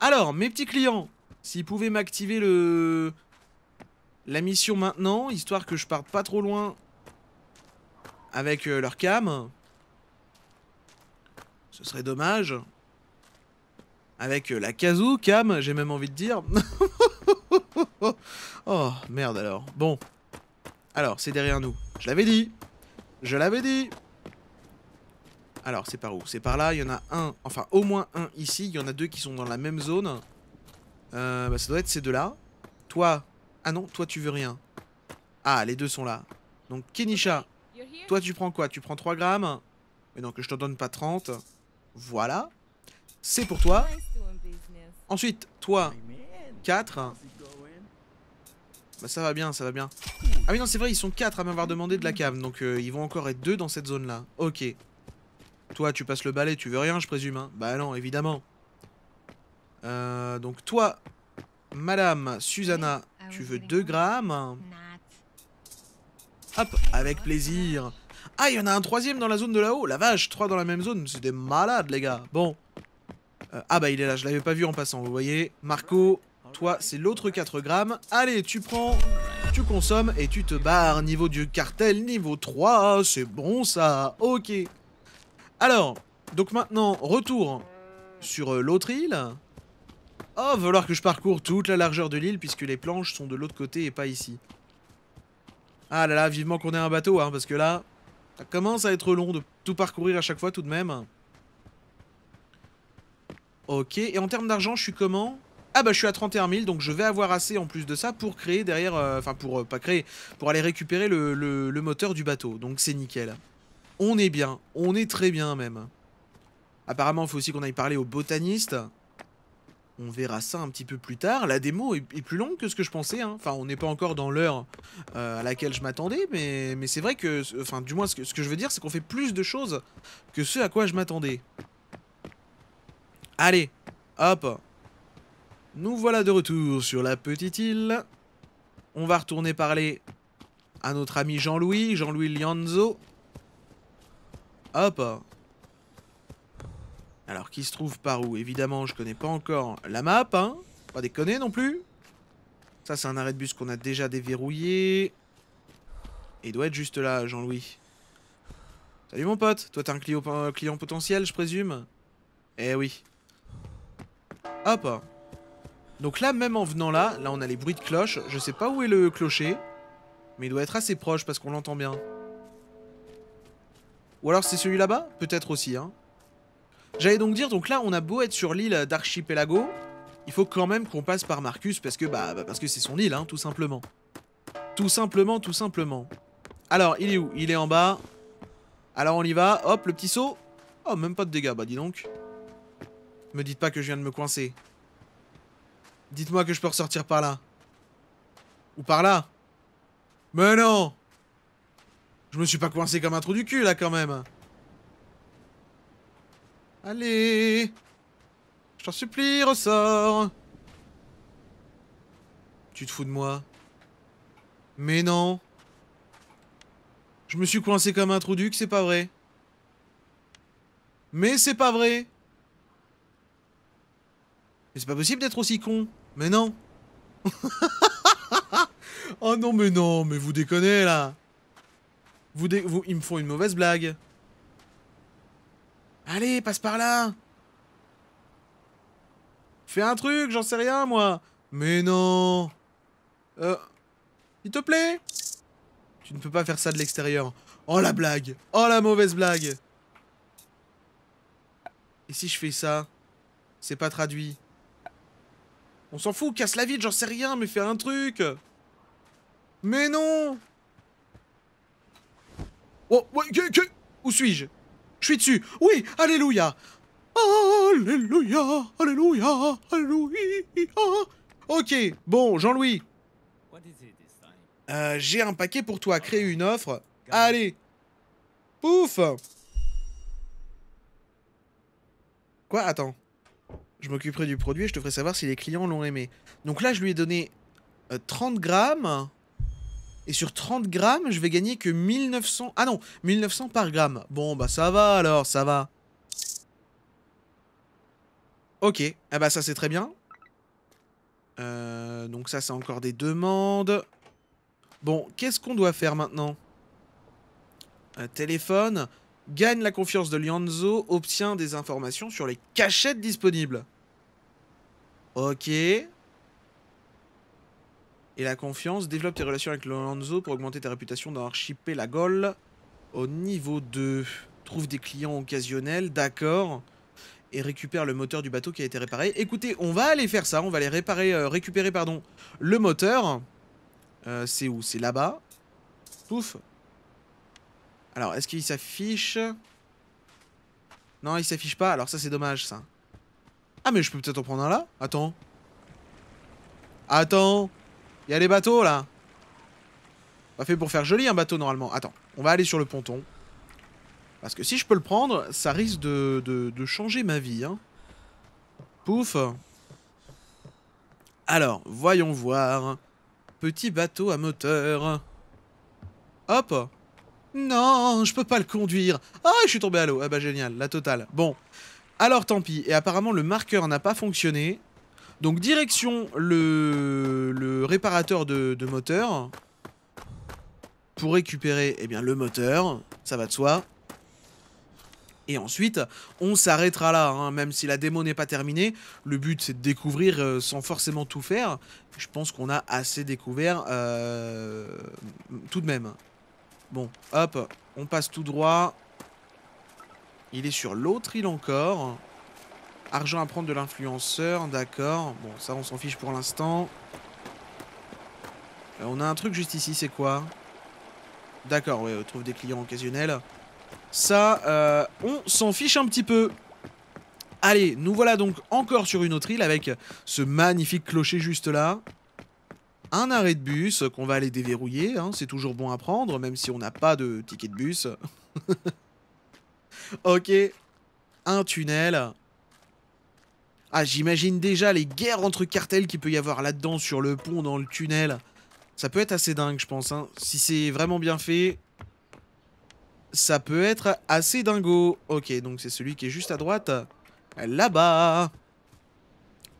Alors, mes petits clients, s'ils pouvaient m'activer le... La mission maintenant, histoire que je parte pas trop loin avec leur cam. Ce serait dommage. Avec euh, la casou, cam, j'ai même envie de dire. [laughs] oh, merde alors. Bon. Alors, c'est derrière nous. Je l'avais dit. Je l'avais dit. Alors, c'est par où C'est par là, il y en a un, enfin au moins un ici, il y en a deux qui sont dans la même zone. Euh, bah, ça doit être ces deux-là. Toi, ah non, toi tu veux rien. Ah, les deux sont là. Donc Kenisha, toi tu prends quoi Tu prends 3 grammes Mais non, que je t'en donne pas 30. Voilà. C'est pour toi. Ensuite, toi, 4. Bah ça va bien, ça va bien. Ah oui, non, c'est vrai, ils sont 4 à m'avoir demandé de la cam, donc euh, ils vont encore être 2 dans cette zone-là. Ok. Toi, tu passes le balai, tu veux rien, je présume. Hein bah non, évidemment. Euh, donc toi, Madame Susanna, tu veux 2 grammes. Hop, avec plaisir. Ah, il y en a un troisième dans la zone de là-haut. La vache, trois dans la même zone. C'est des malades, les gars. Bon. Euh, ah, bah, il est là. Je l'avais pas vu en passant, vous voyez. Marco, toi, c'est l'autre 4 grammes. Allez, tu prends, tu consommes et tu te barres. Niveau du cartel, niveau 3. C'est bon, ça. Ok. Alors, donc maintenant, retour sur euh, l'autre île. Oh, va falloir que je parcours toute la largeur de l'île puisque les planches sont de l'autre côté et pas ici. Ah là là, vivement qu'on ait un bateau, hein, parce que là, ça commence à être long de tout parcourir à chaque fois tout de même. Ok, et en termes d'argent, je suis comment Ah bah je suis à 31 000, donc je vais avoir assez en plus de ça pour créer derrière... Euh, enfin pour euh, pas créer, pour aller récupérer le, le moteur du bateau, donc c'est nickel. On est bien, on est très bien même. Apparemment, il faut aussi qu'on aille parler au botaniste. On verra ça un petit peu plus tard. La démo est, plus longue que ce que je pensais. Hein. Enfin, on n'est pas encore dans l'heure euh, à laquelle je m'attendais, mais, c'est vrai que, enfin, du moins, ce que, ce que je veux dire, c'est qu'on fait plus de choses que ce à quoi je m'attendais. Allez, hop. Nous voilà de retour sur la petite île. On va retourner parler à notre ami Jean-Louis, Jean-Louis Lianzo. Hop. Alors, qui se trouve par où Évidemment, je connais pas encore la map, hein Pas déconner non plus Ça, c'est un arrêt de bus qu'on a déjà déverrouillé. Et il doit être juste là, Jean-Louis. Salut mon pote, toi t'es un client, euh, client potentiel, je présume Eh oui. Hop Donc là, même en venant là, là on a les bruits de cloche. Je sais pas où est le clocher, mais il doit être assez proche parce qu'on l'entend bien. Ou alors c'est celui là-bas Peut-être aussi, hein. J'allais donc dire, donc là, on a beau être sur l'île d'Archipelago, il faut quand même qu'on passe par Marcus parce que bah, bah parce que c'est son île, hein, tout simplement. Tout simplement, tout simplement. Alors, il est où Il est en bas. Alors, on y va. Hop, le petit saut. Oh, même pas de dégâts, bah dis donc. Me dites pas que je viens de me coincer. Dites-moi que je peux ressortir par là. Ou par là. Mais non Je me suis pas coincé comme un trou du cul, là, quand même. Allez Je t'en supplie, ressors Tu te fous de moi Mais non Je me suis coincé comme un trou duc, c'est pas vrai. Mais c'est pas vrai Mais c'est pas possible d'être aussi con Mais non [laughs] Oh non mais non, mais vous déconnez là vous, vous Ils me font une mauvaise blague Allez, passe par là Fais un truc, j'en sais rien, moi Mais non Euh... S'il te plaît Tu ne peux pas faire ça de l'extérieur. Oh, la blague Oh, la mauvaise blague Et si je fais ça C'est pas traduit. On s'en fout, casse la vide, j'en sais rien, mais fais un truc Mais non Oh, que Où suis-je suis dessus. Oui, alléluia. Alléluia, alléluia, alléluia. Ok, bon, Jean-Louis. Euh, j'ai un paquet pour toi, créer une offre. Allez. Pouf. Quoi Attends. Je m'occuperai du produit et je te ferai savoir si les clients l'ont aimé. Donc là, je lui ai donné 30 euh, grammes. Et sur 30 grammes, je vais gagner que 1900... Ah non, 1900 par gramme. Bon, bah ça va alors, ça va. Ok, ah bah ça c'est très bien. Euh, donc ça c'est encore des demandes. Bon, qu'est-ce qu'on doit faire maintenant Un Téléphone, gagne la confiance de Lianzo, obtient des informations sur les cachettes disponibles. Ok et la confiance. Développe tes relations avec Lorenzo pour augmenter ta réputation dans au niveau 2. Trouve des clients occasionnels, d'accord. Et récupère le moteur du bateau qui a été réparé. Écoutez, on va aller faire ça. On va aller réparer, euh, récupérer pardon, le moteur. Euh, c'est où C'est là-bas. Pouf. Alors, est-ce qu'il s'affiche non, il s'affiche pas, alors ça c'est dommage ça. Ah mais je peux peut-être en prendre un là Attends. Attends Y'a les bateaux là. Pas fait pour faire joli un bateau normalement. Attends, on va aller sur le ponton. Parce que si je peux le prendre, ça risque de, de, changer ma vie. Hein. Pouf. Alors, voyons voir. Petit bateau à moteur. Hop. Non, je peux pas le conduire. Ah, je suis tombé à l'eau. Ah bah génial, la totale. Bon. Alors tant pis. Et apparemment, le marqueur n'a pas fonctionné. Donc direction le, réparateur de, moteur pour récupérer eh bien, le moteur, ça va de soi. Et ensuite, on s'arrêtera là, hein, même si la démo n'est pas terminée. Le but, c'est de découvrir euh, sans forcément tout faire. Je pense qu'on a assez découvert euh, tout de même. Bon, hop, on passe tout droit. Il est sur l'autre île encore. Argent à prendre de l'influenceur, d'accord. Bon, ça, on s'en fiche pour l'instant. Euh, on a un truc juste ici, c'est quoi D'accord, on trouve des clients occasionnels. Ça, euh, on s'en fiche un petit peu. Allez, nous voilà donc encore sur une autre île avec ce magnifique clocher juste là. Un arrêt de bus qu'on va aller déverrouiller, hein, c'est toujours bon à prendre, même si on n'a pas de ticket de bus. [laughs] ok, un tunnel. Ah, j'imagine déjà les guerres entre cartels qu'il peut y avoir là-dedans, sur le pont, dans le tunnel. Ça peut être assez dingue, je pense. Hein. Si c'est vraiment bien fait, ça peut être assez dingo. Ok, donc c'est celui qui est juste à droite, là-bas.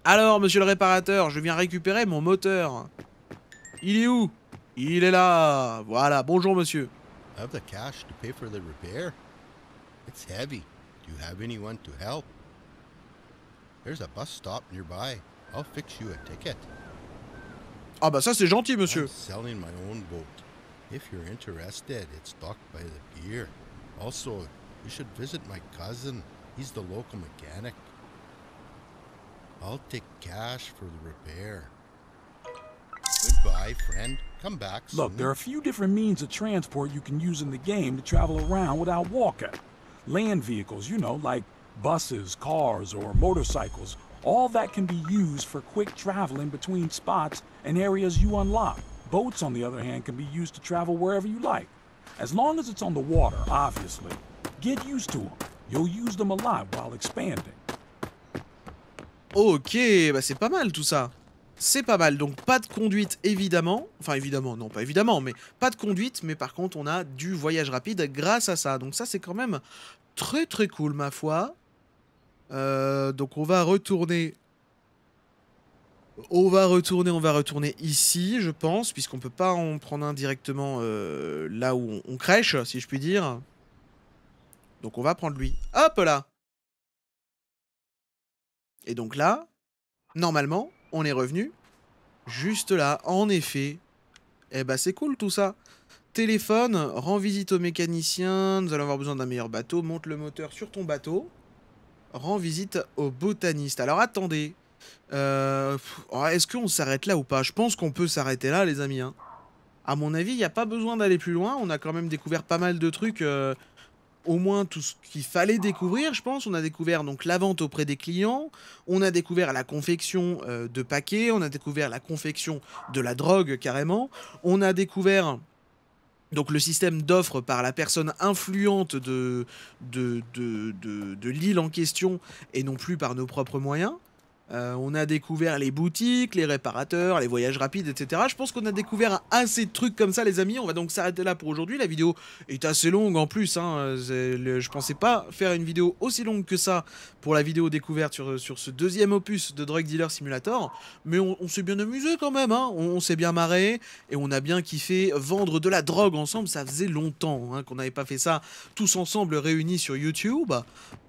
Alors, monsieur le réparateur, je viens récupérer mon moteur. Il est où Il est là. Voilà, bonjour, monsieur. heavy. Do you have anyone to help? There's a bus stop nearby. I'll fix you a ticket. Ah bah ça c'est gentil monsieur. I'm selling my own boat. If you're interested, it's docked by the pier. Also, you should visit my cousin. He's the local mechanic. I'll take cash for the repair. Goodbye, friend. Come back soon. Look, there are a few different means of transport you can use in the game to travel around without walking. Land vehicles, you know, like buses, cars, or motorcycles, all that can be used for quick traveling between spots and areas you unlock. Boats, on the other hand, can be used to travel wherever you like. As long as it's on the water, obviously. Get used to them. You'll use them a lot while expanding. Ok, bah c'est pas mal tout ça. C'est pas mal, donc pas de conduite évidemment, enfin évidemment, non pas évidemment, mais pas de conduite, mais par contre on a du voyage rapide grâce à ça, donc ça c'est quand même très très cool ma foi. Euh, donc on va retourner. On va retourner, on va retourner ici, je pense, puisqu'on peut pas en prendre un directement euh, là où on, crèche, si je puis dire. Donc on va prendre lui. Hop là Et donc là, normalement, on est revenu juste là. En effet, eh bah c'est cool tout ça téléphone, rends visite au mécanicien, nous allons avoir besoin d'un meilleur bateau, monte le moteur sur ton bateau rend visite au botaniste. Alors attendez, euh, oh, est-ce qu'on s'arrête là ou pas Je pense qu'on peut s'arrêter là, les amis. Hein. À mon avis, il n'y a pas besoin d'aller plus loin. On a quand même découvert pas mal de trucs. Euh, au moins tout ce qu'il fallait découvrir, je pense. On a découvert donc la vente auprès des clients. On a découvert la confection euh, de paquets. On a découvert la confection de la drogue carrément. On a découvert donc le système d'offres par la personne influente de, de, de l'île en question et non plus par nos propres moyens. Euh, on a découvert les boutiques, les réparateurs, les voyages rapides, etc. Je pense qu'on a découvert assez de trucs comme ça, les amis. On va donc s'arrêter là pour aujourd'hui. La vidéo est assez longue en plus. Je hein. ne je pensais pas faire une vidéo aussi longue que ça pour la vidéo découverte sur, sur ce deuxième opus de Drug Dealer Simulator. Mais on, s'est bien amusé quand même. Hein. On, s'est bien marré et on a bien kiffé vendre de la drogue ensemble. Ça faisait longtemps hein, qu'on n'avait pas fait ça tous ensemble réunis sur YouTube.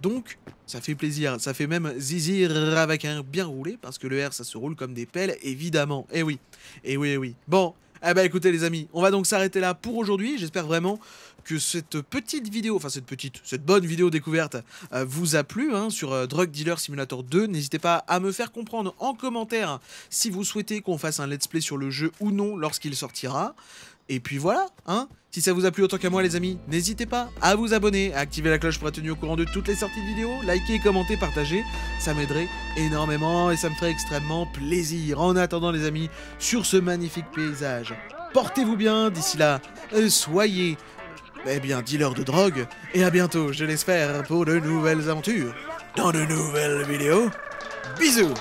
Donc, ça fait plaisir. Ça fait même zizir avec un bien roulé, parce que le R, ça se roule comme des pelles, évidemment. et eh oui, et eh oui, eh oui. Bon, eh ben écoutez les amis, on va donc s'arrêter là pour aujourd'hui. J'espère vraiment que cette petite vidéo, enfin cette petite, cette bonne vidéo découverte euh, vous a plu hein, sur euh, Drug Dealer Simulator 2. N'hésitez pas à me faire comprendre en commentaire si vous souhaitez qu'on fasse un let's play sur le jeu ou non lorsqu'il sortira. Et puis voilà, hein Si ça vous a plu autant qu'à moi les amis, n'hésitez pas à vous abonner, à activer la cloche pour être tenu au courant de toutes les sorties de vidéos, liker, commenter, partager, ça m'aiderait énormément et ça me ferait extrêmement plaisir. En attendant les amis, sur ce magnifique paysage, portez-vous bien d'ici là, euh, soyez, eh bien, dealer de drogue, et à bientôt, je l'espère, pour de nouvelles aventures, dans de nouvelles vidéos. Bisous